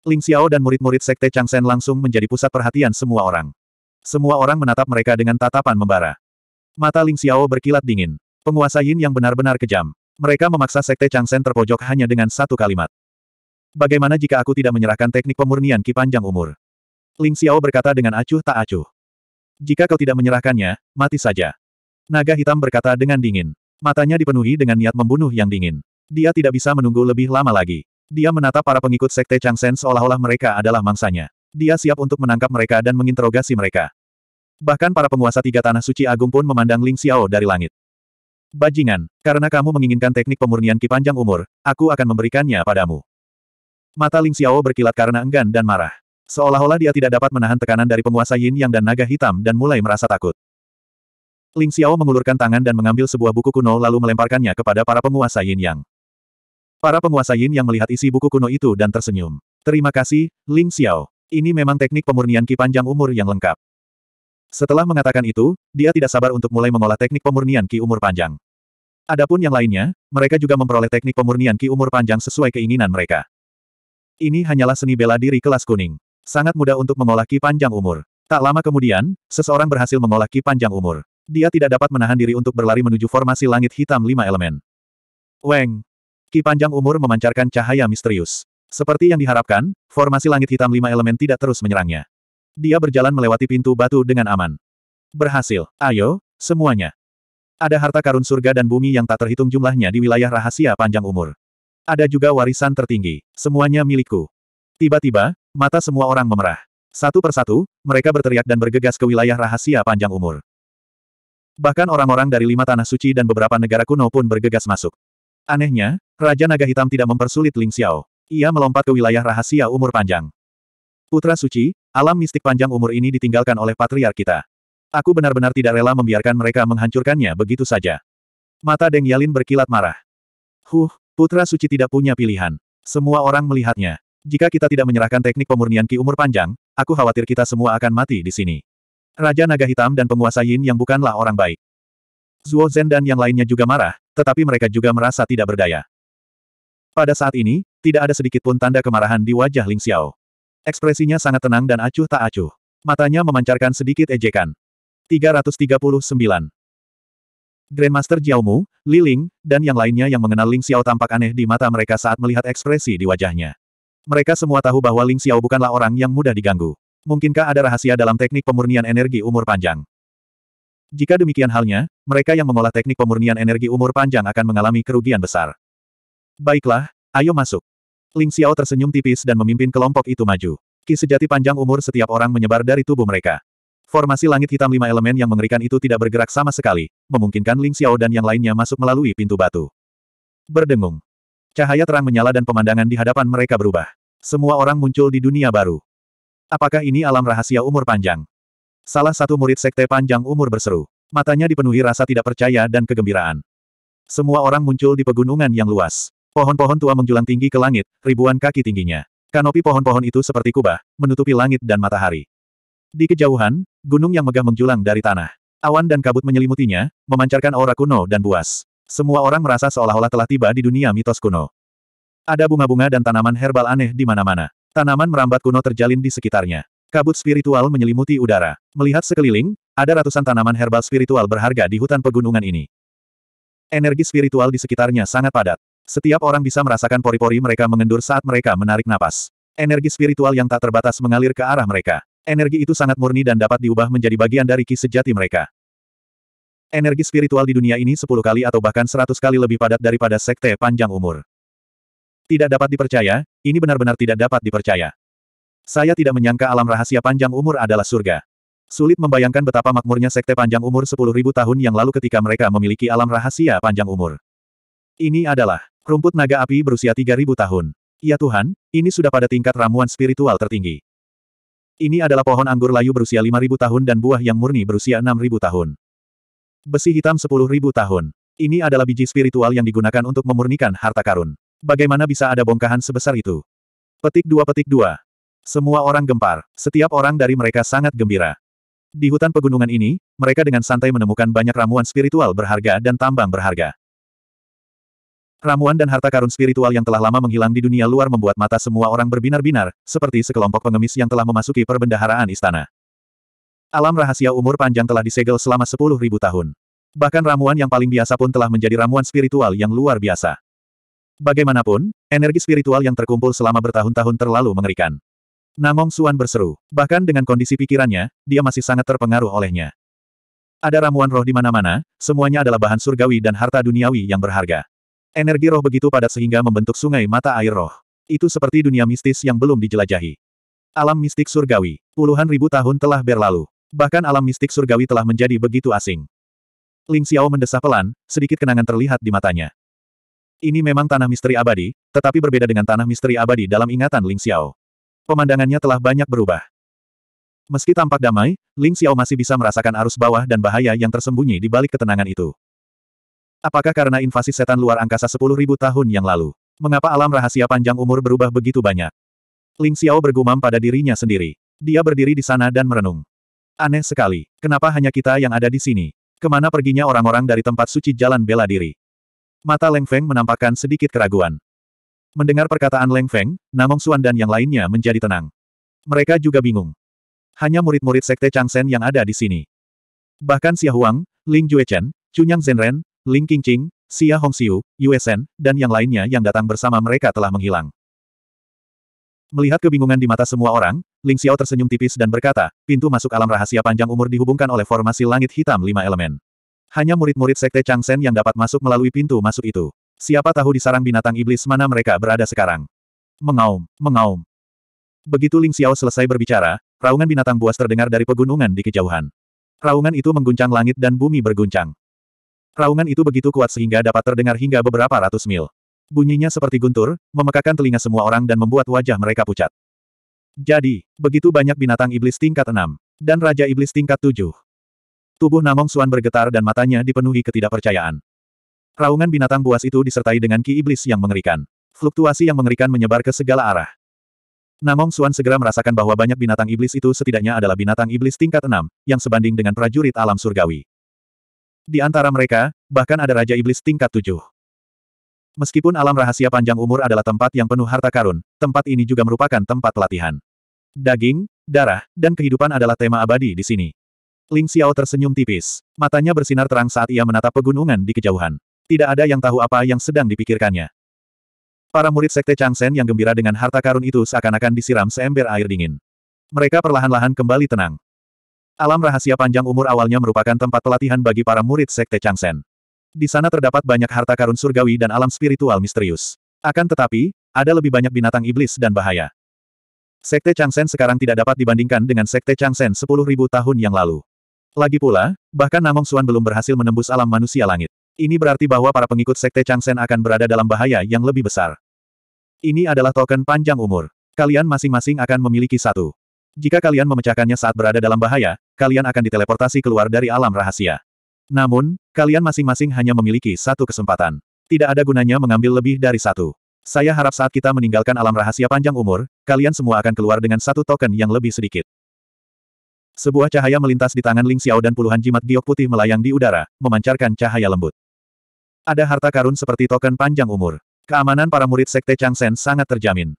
Ling Xiao dan murid-murid Sekte Chang Sen langsung menjadi pusat perhatian semua orang. Semua orang menatap mereka dengan tatapan membara. Mata Ling Xiao berkilat dingin. Penguasa Yin yang benar-benar kejam. Mereka memaksa Sekte Changsen terpojok hanya dengan satu kalimat. Bagaimana jika aku tidak menyerahkan teknik pemurnian Ki Panjang Umur? Ling Xiao berkata dengan acuh tak acuh. Jika kau tidak menyerahkannya, mati saja. Naga hitam berkata dengan dingin. Matanya dipenuhi dengan niat membunuh yang dingin. Dia tidak bisa menunggu lebih lama lagi. Dia menatap para pengikut Sekte Changsen seolah-olah mereka adalah mangsanya. Dia siap untuk menangkap mereka dan menginterogasi mereka. Bahkan para penguasa tiga tanah suci agung pun memandang Ling Xiao dari langit. Bajingan, karena kamu menginginkan teknik pemurnian ki panjang umur, aku akan memberikannya padamu. Mata Ling Xiao berkilat karena enggan dan marah. Seolah-olah dia tidak dapat menahan tekanan dari penguasa Yin Yang dan naga hitam dan mulai merasa takut. Ling Xiao mengulurkan tangan dan mengambil sebuah buku kuno lalu melemparkannya kepada para penguasa Yin Yang. Para penguasa Yin yang melihat isi buku kuno itu dan tersenyum. Terima kasih, Ling Xiao. Ini memang teknik pemurnian ki panjang umur yang lengkap. Setelah mengatakan itu, dia tidak sabar untuk mulai mengolah teknik pemurnian ki umur panjang. Adapun yang lainnya, mereka juga memperoleh teknik pemurnian ki umur panjang sesuai keinginan mereka. Ini hanyalah seni bela diri kelas kuning. Sangat mudah untuk mengolah ki panjang umur. Tak lama kemudian, seseorang berhasil mengolah ki panjang umur. Dia tidak dapat menahan diri untuk berlari menuju formasi langit hitam lima elemen. Weng! Ki panjang umur memancarkan cahaya misterius. Seperti yang diharapkan, formasi langit hitam lima elemen tidak terus menyerangnya. Dia berjalan melewati pintu batu dengan aman. Berhasil. Ayo, semuanya. Ada harta karun surga dan bumi yang tak terhitung jumlahnya di wilayah rahasia panjang umur. Ada juga warisan tertinggi. Semuanya milikku. Tiba-tiba, mata semua orang memerah. Satu persatu, mereka berteriak dan bergegas ke wilayah rahasia panjang umur. Bahkan orang-orang dari lima tanah suci dan beberapa negara kuno pun bergegas masuk. Anehnya, Raja Naga Hitam tidak mempersulit Ling Xiao. Ia melompat ke wilayah rahasia umur panjang. Putra Suci, Alam mistik panjang umur ini ditinggalkan oleh patriark kita. Aku benar-benar tidak rela membiarkan mereka menghancurkannya begitu saja. Mata Deng Yalin berkilat marah. Huh, Putra Suci tidak punya pilihan. Semua orang melihatnya. Jika kita tidak menyerahkan teknik pemurnian Ki umur panjang, aku khawatir kita semua akan mati di sini. Raja Naga Hitam dan penguasa Yin yang bukanlah orang baik. Zuo Zhen dan yang lainnya juga marah, tetapi mereka juga merasa tidak berdaya. Pada saat ini, tidak ada sedikit pun tanda kemarahan di wajah Ling Xiao. Ekspresinya sangat tenang dan acuh tak acuh. Matanya memancarkan sedikit ejekan. 339. Grandmaster Jiaomu, Li Ling, dan yang lainnya yang mengenal Ling Xiao tampak aneh di mata mereka saat melihat ekspresi di wajahnya. Mereka semua tahu bahwa Ling Xiao bukanlah orang yang mudah diganggu. Mungkinkah ada rahasia dalam teknik pemurnian energi umur panjang? Jika demikian halnya, mereka yang mengolah teknik pemurnian energi umur panjang akan mengalami kerugian besar. Baiklah, ayo masuk. Ling Xiao tersenyum tipis dan memimpin kelompok itu maju. Ki sejati panjang umur setiap orang menyebar dari tubuh mereka. Formasi langit hitam lima elemen yang mengerikan itu tidak bergerak sama sekali, memungkinkan Ling Xiao dan yang lainnya masuk melalui pintu batu. Berdengung. Cahaya terang menyala dan pemandangan di hadapan mereka berubah. Semua orang muncul di dunia baru. Apakah ini alam rahasia umur panjang? Salah satu murid sekte panjang umur berseru. Matanya dipenuhi rasa tidak percaya dan kegembiraan. Semua orang muncul di pegunungan yang luas. Pohon-pohon tua menjulang tinggi ke langit, ribuan kaki tingginya. Kanopi pohon-pohon itu seperti kubah, menutupi langit dan matahari. Di kejauhan, gunung yang megah menjulang dari tanah. Awan dan kabut menyelimutinya, memancarkan aura kuno dan buas. Semua orang merasa seolah-olah telah tiba di dunia mitos kuno. Ada bunga-bunga dan tanaman herbal aneh di mana-mana. Tanaman merambat kuno terjalin di sekitarnya. Kabut spiritual menyelimuti udara. Melihat sekeliling, ada ratusan tanaman herbal spiritual berharga di hutan pegunungan ini. Energi spiritual di sekitarnya sangat padat. Setiap orang bisa merasakan pori-pori mereka mengendur saat mereka menarik napas. Energi spiritual yang tak terbatas mengalir ke arah mereka. Energi itu sangat murni dan dapat diubah menjadi bagian dari ki sejati mereka. Energi spiritual di dunia ini sepuluh kali atau bahkan seratus kali lebih padat daripada sekte panjang umur. Tidak dapat dipercaya, ini benar-benar tidak dapat dipercaya. Saya tidak menyangka alam rahasia panjang umur adalah surga. Sulit membayangkan betapa makmurnya sekte panjang umur sepuluh ribu tahun yang lalu ketika mereka memiliki alam rahasia panjang umur. Ini adalah Rumput naga api berusia 3000 tahun. Ya Tuhan, ini sudah pada tingkat ramuan spiritual tertinggi. Ini adalah pohon anggur layu berusia 5000 tahun dan buah yang murni berusia 6000 tahun. Besi hitam 10000 tahun. Ini adalah biji spiritual yang digunakan untuk memurnikan harta karun. Bagaimana bisa ada bongkahan sebesar itu? Petik dua petik dua. Semua orang gempar, setiap orang dari mereka sangat gembira. Di hutan pegunungan ini, mereka dengan santai menemukan banyak ramuan spiritual berharga dan tambang berharga. Ramuan dan harta karun spiritual yang telah lama menghilang di dunia luar membuat mata semua orang berbinar-binar, seperti sekelompok pengemis yang telah memasuki perbendaharaan istana. Alam rahasia umur panjang telah disegel selama sepuluh ribu tahun. Bahkan ramuan yang paling biasa pun telah menjadi ramuan spiritual yang luar biasa. Bagaimanapun, energi spiritual yang terkumpul selama bertahun-tahun terlalu mengerikan. Namong Suan berseru. Bahkan dengan kondisi pikirannya, dia masih sangat terpengaruh olehnya. Ada ramuan roh di mana-mana, semuanya adalah bahan surgawi dan harta duniawi yang berharga. Energi roh begitu padat sehingga membentuk sungai mata air roh. Itu seperti dunia mistis yang belum dijelajahi. Alam mistik surgawi, puluhan ribu tahun telah berlalu. Bahkan alam mistik surgawi telah menjadi begitu asing. Ling Xiao mendesah pelan, sedikit kenangan terlihat di matanya. Ini memang tanah misteri abadi, tetapi berbeda dengan tanah misteri abadi dalam ingatan Ling Xiao. Pemandangannya telah banyak berubah. Meski tampak damai, Ling Xiao masih bisa merasakan arus bawah dan bahaya yang tersembunyi di balik ketenangan itu. Apakah karena invasi setan luar angkasa 10.000 tahun yang lalu? Mengapa alam rahasia panjang umur berubah begitu banyak? Ling Xiao bergumam pada dirinya sendiri. Dia berdiri di sana dan merenung. Aneh sekali. Kenapa hanya kita yang ada di sini? Kemana perginya orang-orang dari tempat suci jalan bela diri? Mata Leng Feng menampakkan sedikit keraguan. Mendengar perkataan Leng Feng, Namong Xuan dan yang lainnya menjadi tenang. Mereka juga bingung. Hanya murid-murid sekte Chang Shen yang ada di sini. Bahkan Xia Huang, Ling Juechen, Chunyang Zhenren, Ling Qingqing, Xia Hongxiu, USN, dan yang lainnya yang datang bersama mereka telah menghilang. Melihat kebingungan di mata semua orang, Ling Xiao tersenyum tipis dan berkata, pintu masuk alam rahasia panjang umur dihubungkan oleh formasi langit hitam lima elemen. Hanya murid-murid sekte Changsen yang dapat masuk melalui pintu masuk itu. Siapa tahu di sarang binatang iblis mana mereka berada sekarang. Mengaum, mengaum. Begitu Ling Xiao selesai berbicara, raungan binatang buas terdengar dari pegunungan di kejauhan. Raungan itu mengguncang langit dan bumi berguncang. Raungan itu begitu kuat sehingga dapat terdengar hingga beberapa ratus mil. Bunyinya seperti guntur, memekakan telinga semua orang dan membuat wajah mereka pucat. Jadi, begitu banyak binatang iblis tingkat enam dan Raja Iblis tingkat tujuh. Tubuh Namong Suan bergetar dan matanya dipenuhi ketidakpercayaan. Raungan binatang buas itu disertai dengan ki iblis yang mengerikan. Fluktuasi yang mengerikan menyebar ke segala arah. Namong Suan segera merasakan bahwa banyak binatang iblis itu setidaknya adalah binatang iblis tingkat enam, yang sebanding dengan prajurit alam surgawi. Di antara mereka, bahkan ada Raja Iblis tingkat tujuh. Meskipun alam rahasia panjang umur adalah tempat yang penuh harta karun, tempat ini juga merupakan tempat latihan. Daging, darah, dan kehidupan adalah tema abadi di sini. Ling Xiao tersenyum tipis. Matanya bersinar terang saat ia menatap pegunungan di kejauhan. Tidak ada yang tahu apa yang sedang dipikirkannya. Para murid sekte Chang Changsen yang gembira dengan harta karun itu seakan-akan disiram seember air dingin. Mereka perlahan-lahan kembali tenang. Alam rahasia panjang umur awalnya merupakan tempat pelatihan bagi para murid Sekte Changsen. Di sana terdapat banyak harta karun surgawi dan alam spiritual misterius. Akan tetapi, ada lebih banyak binatang iblis dan bahaya. Sekte Changsen sekarang tidak dapat dibandingkan dengan Sekte Changsen 10.000 tahun yang lalu. Lagi pula, bahkan Namong Suan belum berhasil menembus alam manusia langit. Ini berarti bahwa para pengikut Sekte Changsen akan berada dalam bahaya yang lebih besar. Ini adalah token panjang umur. Kalian masing-masing akan memiliki satu. Jika kalian memecahkannya saat berada dalam bahaya, kalian akan diteleportasi keluar dari alam rahasia. Namun, kalian masing-masing hanya memiliki satu kesempatan. Tidak ada gunanya mengambil lebih dari satu. Saya harap saat kita meninggalkan alam rahasia panjang umur, kalian semua akan keluar dengan satu token yang lebih sedikit. Sebuah cahaya melintas di tangan Ling Xiao dan puluhan jimat giok putih melayang di udara, memancarkan cahaya lembut. Ada harta karun seperti token panjang umur. Keamanan para murid Sekte Changshen sangat terjamin.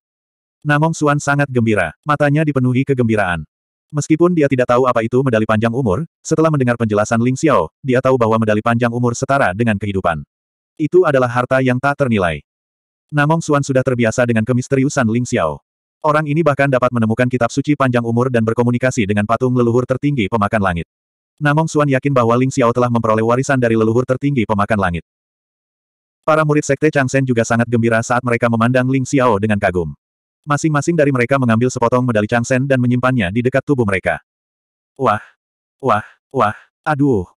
Namong Suan sangat gembira, matanya dipenuhi kegembiraan. Meskipun dia tidak tahu apa itu medali panjang umur, setelah mendengar penjelasan Ling Xiao, dia tahu bahwa medali panjang umur setara dengan kehidupan. Itu adalah harta yang tak ternilai. Namong Xuan sudah terbiasa dengan kemisteriusan Ling Xiao. Orang ini bahkan dapat menemukan kitab suci panjang umur dan berkomunikasi dengan patung leluhur tertinggi pemakan langit. Namong Xuan yakin bahwa Ling Xiao telah memperoleh warisan dari leluhur tertinggi pemakan langit. Para murid sekte Changshen juga sangat gembira saat mereka memandang Ling Xiao dengan kagum. Masing-masing dari mereka mengambil sepotong medali Changsen dan menyimpannya di dekat tubuh mereka. Wah! Wah! Wah! Aduh!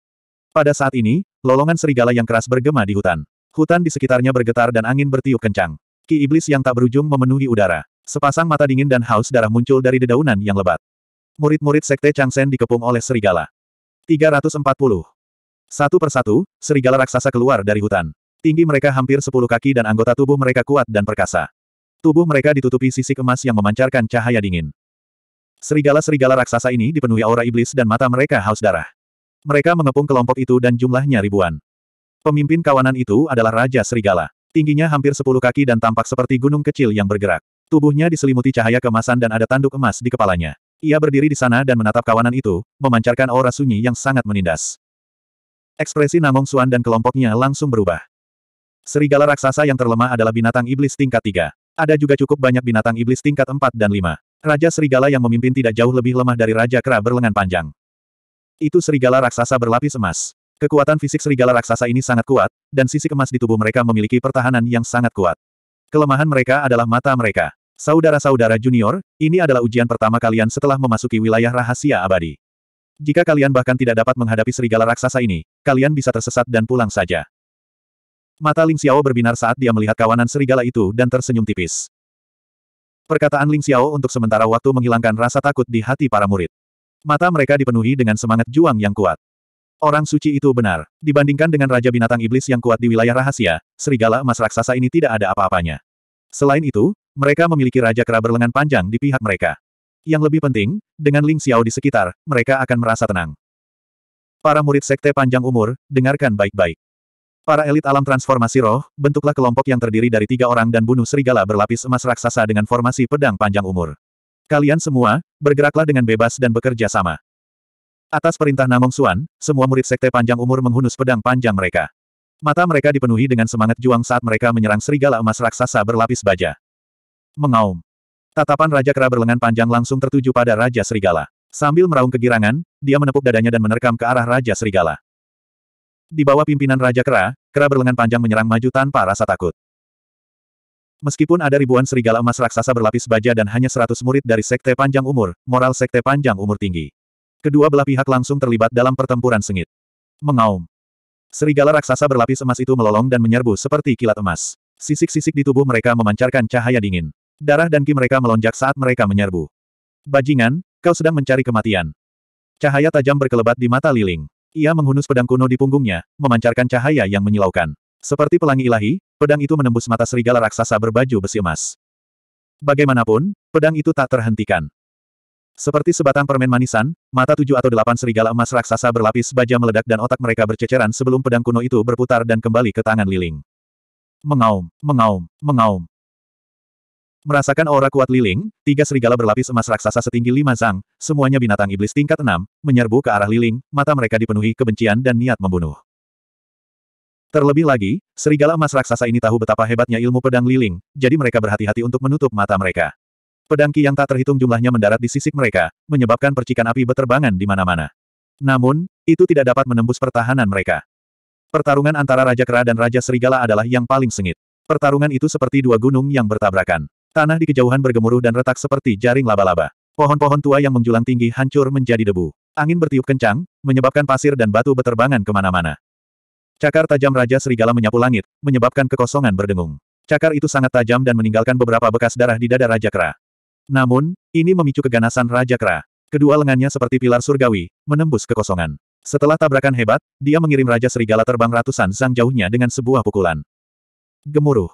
Pada saat ini, lolongan serigala yang keras bergema di hutan. Hutan di sekitarnya bergetar dan angin bertiup kencang. Ki iblis yang tak berujung memenuhi udara. Sepasang mata dingin dan haus darah muncul dari dedaunan yang lebat. Murid-murid sekte Changsen dikepung oleh serigala. 340. Satu persatu, serigala raksasa keluar dari hutan. Tinggi mereka hampir 10 kaki dan anggota tubuh mereka kuat dan perkasa. Tubuh mereka ditutupi sisi emas yang memancarkan cahaya dingin. Serigala-serigala raksasa ini dipenuhi aura iblis dan mata mereka haus darah. Mereka mengepung kelompok itu dan jumlahnya ribuan. Pemimpin kawanan itu adalah Raja Serigala. Tingginya hampir sepuluh kaki dan tampak seperti gunung kecil yang bergerak. Tubuhnya diselimuti cahaya kemasan dan ada tanduk emas di kepalanya. Ia berdiri di sana dan menatap kawanan itu, memancarkan aura sunyi yang sangat menindas. Ekspresi Namong Suan dan kelompoknya langsung berubah. Serigala raksasa yang terlemah adalah binatang iblis tingkat tiga. Ada juga cukup banyak binatang iblis tingkat 4 dan 5. Raja Serigala yang memimpin tidak jauh lebih lemah dari Raja Kera berlengan panjang. Itu serigala raksasa berlapis emas. Kekuatan fisik serigala raksasa ini sangat kuat, dan sisi emas di tubuh mereka memiliki pertahanan yang sangat kuat. Kelemahan mereka adalah mata mereka. Saudara-saudara junior, ini adalah ujian pertama kalian setelah memasuki wilayah rahasia abadi. Jika kalian bahkan tidak dapat menghadapi serigala raksasa ini, kalian bisa tersesat dan pulang saja. Mata Ling Xiao berbinar saat dia melihat kawanan serigala itu dan tersenyum tipis. Perkataan Ling Xiao untuk sementara waktu menghilangkan rasa takut di hati para murid. Mata mereka dipenuhi dengan semangat juang yang kuat. Orang suci itu benar. Dibandingkan dengan Raja Binatang Iblis yang kuat di wilayah rahasia, serigala emas raksasa ini tidak ada apa-apanya. Selain itu, mereka memiliki Raja Kera berlengan panjang di pihak mereka. Yang lebih penting, dengan Ling Xiao di sekitar, mereka akan merasa tenang. Para murid sekte panjang umur, dengarkan baik-baik. Para elit alam transformasi roh, bentuklah kelompok yang terdiri dari tiga orang dan bunuh serigala berlapis emas raksasa dengan formasi pedang panjang umur. Kalian semua, bergeraklah dengan bebas dan bekerja sama. Atas perintah Namong Suan, semua murid sekte panjang umur menghunus pedang panjang mereka. Mata mereka dipenuhi dengan semangat juang saat mereka menyerang serigala emas raksasa berlapis baja. Mengaum. Tatapan Raja Kera berlengan panjang langsung tertuju pada Raja Serigala. Sambil meraung kegirangan, dia menepuk dadanya dan menerkam ke arah Raja Serigala. Di bawah pimpinan Raja Kera, Kera berlengan panjang menyerang maju tanpa rasa takut. Meskipun ada ribuan serigala emas raksasa berlapis baja dan hanya seratus murid dari sekte panjang umur, moral sekte panjang umur tinggi. Kedua belah pihak langsung terlibat dalam pertempuran sengit. Mengaum. Serigala raksasa berlapis emas itu melolong dan menyerbu seperti kilat emas. Sisik-sisik di tubuh mereka memancarkan cahaya dingin. Darah dan ki mereka melonjak saat mereka menyerbu. Bajingan, kau sedang mencari kematian. Cahaya tajam berkelebat di mata Liling. Ia menghunus pedang kuno di punggungnya, memancarkan cahaya yang menyilaukan. Seperti pelangi ilahi, pedang itu menembus mata serigala raksasa berbaju besi emas. Bagaimanapun, pedang itu tak terhentikan. Seperti sebatang permen manisan, mata tujuh atau delapan serigala emas raksasa berlapis baja meledak dan otak mereka berceceran sebelum pedang kuno itu berputar dan kembali ke tangan Liling. Mengaum, mengaum, mengaum. Merasakan aura kuat Liling, tiga serigala berlapis emas raksasa setinggi lima zang, semuanya binatang iblis tingkat enam, menyerbu ke arah Liling, mata mereka dipenuhi kebencian dan niat membunuh. Terlebih lagi, serigala emas raksasa ini tahu betapa hebatnya ilmu pedang Liling, jadi mereka berhati-hati untuk menutup mata mereka. Pedang Ki yang tak terhitung jumlahnya mendarat di sisik mereka, menyebabkan percikan api beterbangan di mana-mana. Namun, itu tidak dapat menembus pertahanan mereka. Pertarungan antara Raja Kera dan Raja Serigala adalah yang paling sengit. Pertarungan itu seperti dua gunung yang bertabrakan. Tanah di kejauhan bergemuruh dan retak seperti jaring laba-laba. Pohon-pohon tua yang menjulang tinggi hancur menjadi debu. Angin bertiup kencang, menyebabkan pasir dan batu beterbangan kemana-mana. Cakar tajam Raja Serigala menyapu langit, menyebabkan kekosongan berdengung. Cakar itu sangat tajam dan meninggalkan beberapa bekas darah di dada Raja Kera. Namun, ini memicu keganasan Raja Kera. Kedua lengannya seperti pilar surgawi, menembus kekosongan. Setelah tabrakan hebat, dia mengirim Raja Serigala terbang ratusan sang jauhnya dengan sebuah pukulan. Gemuruh.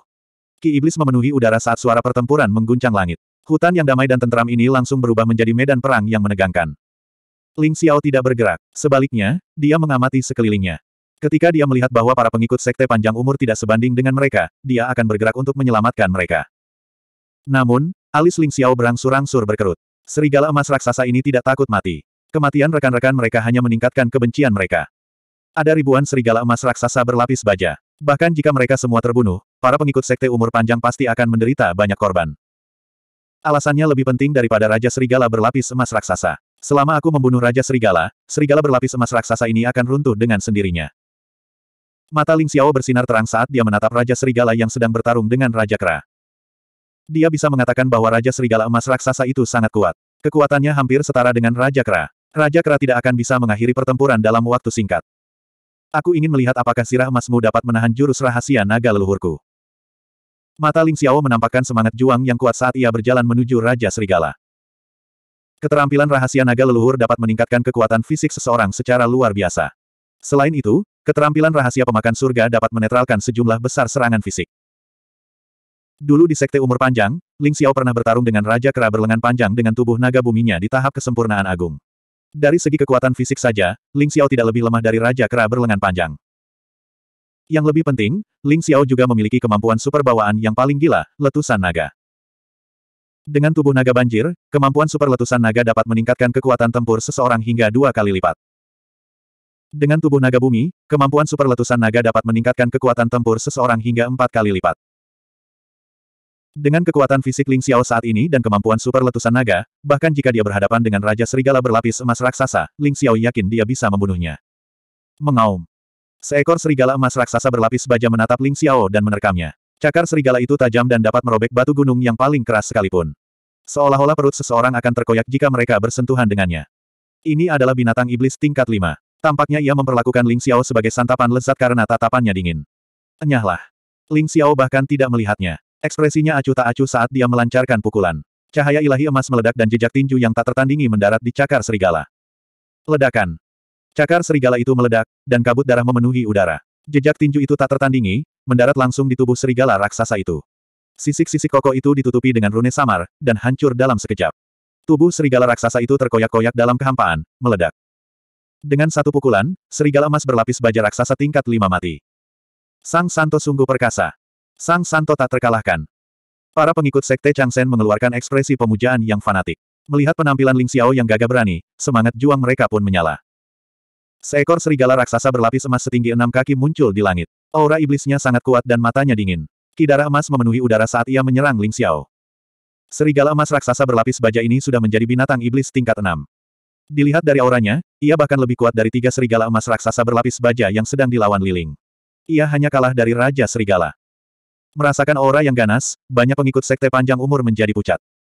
Ki Iblis memenuhi udara saat suara pertempuran mengguncang langit. Hutan yang damai dan tentram ini langsung berubah menjadi medan perang yang menegangkan. Ling Xiao tidak bergerak. Sebaliknya, dia mengamati sekelilingnya. Ketika dia melihat bahwa para pengikut sekte panjang umur tidak sebanding dengan mereka, dia akan bergerak untuk menyelamatkan mereka. Namun, alis Ling Xiao berangsur-angsur berkerut. Serigala emas raksasa ini tidak takut mati. Kematian rekan-rekan mereka hanya meningkatkan kebencian mereka. Ada ribuan serigala emas raksasa berlapis baja. Bahkan jika mereka semua terbunuh, para pengikut sekte umur panjang pasti akan menderita banyak korban. Alasannya lebih penting daripada Raja Serigala berlapis emas raksasa. Selama aku membunuh Raja Serigala, Serigala berlapis emas raksasa ini akan runtuh dengan sendirinya. Mata Ling Xiao bersinar terang saat dia menatap Raja Serigala yang sedang bertarung dengan Raja Kera. Dia bisa mengatakan bahwa Raja Serigala emas raksasa itu sangat kuat. Kekuatannya hampir setara dengan Raja Kera. Raja Kera tidak akan bisa mengakhiri pertempuran dalam waktu singkat. Aku ingin melihat apakah sirah emasmu dapat menahan jurus rahasia naga leluhurku. Mata Ling Xiao menampakkan semangat juang yang kuat saat ia berjalan menuju Raja Serigala. Keterampilan rahasia naga leluhur dapat meningkatkan kekuatan fisik seseorang secara luar biasa. Selain itu, keterampilan rahasia pemakan surga dapat menetralkan sejumlah besar serangan fisik. Dulu di Sekte Umur Panjang, Ling Xiao pernah bertarung dengan Raja Kera berlengan panjang dengan tubuh naga buminya di tahap kesempurnaan agung. Dari segi kekuatan fisik saja, Ling Xiao tidak lebih lemah dari Raja Kera berlengan panjang. Yang lebih penting, Ling Xiao juga memiliki kemampuan super bawaan yang paling gila, letusan naga. Dengan tubuh naga banjir, kemampuan super letusan naga dapat meningkatkan kekuatan tempur seseorang hingga dua kali lipat. Dengan tubuh naga bumi, kemampuan super letusan naga dapat meningkatkan kekuatan tempur seseorang hingga empat kali lipat. Dengan kekuatan fisik Ling Xiao saat ini dan kemampuan super letusan naga, bahkan jika dia berhadapan dengan Raja Serigala berlapis emas raksasa, Ling Xiao yakin dia bisa membunuhnya. Mengaum. Seekor serigala emas raksasa berlapis baja menatap Ling Xiao dan menerkamnya. Cakar serigala itu tajam dan dapat merobek batu gunung yang paling keras sekalipun. Seolah-olah perut seseorang akan terkoyak jika mereka bersentuhan dengannya. Ini adalah binatang iblis tingkat 5. Tampaknya ia memperlakukan Ling Xiao sebagai santapan lezat karena tatapannya dingin. Enyahlah. Ling Xiao bahkan tidak melihatnya. Ekspresinya acuh tak acuh saat dia melancarkan pukulan. Cahaya ilahi emas meledak dan jejak tinju yang tak tertandingi mendarat di cakar serigala. Ledakan. Cakar serigala itu meledak, dan kabut darah memenuhi udara. Jejak tinju itu tak tertandingi, mendarat langsung di tubuh serigala raksasa itu. Sisik-sisik koko itu ditutupi dengan rune samar, dan hancur dalam sekejap. Tubuh serigala raksasa itu terkoyak-koyak dalam kehampaan, meledak. Dengan satu pukulan, serigala emas berlapis baja raksasa tingkat lima mati. Sang Santo sungguh perkasa. Sang Santo tak terkalahkan. Para pengikut Sekte Changshen mengeluarkan ekspresi pemujaan yang fanatik. Melihat penampilan Ling Xiao yang gagah berani, semangat juang mereka pun menyala. Seekor serigala raksasa berlapis emas setinggi enam kaki muncul di langit. Aura iblisnya sangat kuat dan matanya dingin. Kidara emas memenuhi udara saat ia menyerang Ling Xiao. Serigala emas raksasa berlapis baja ini sudah menjadi binatang iblis tingkat enam. Dilihat dari auranya, ia bahkan lebih kuat dari tiga serigala emas raksasa berlapis baja yang sedang dilawan Liling. Ia hanya kalah dari Raja Serigala. Merasakan aura yang ganas, banyak pengikut sekte panjang umur menjadi pucat.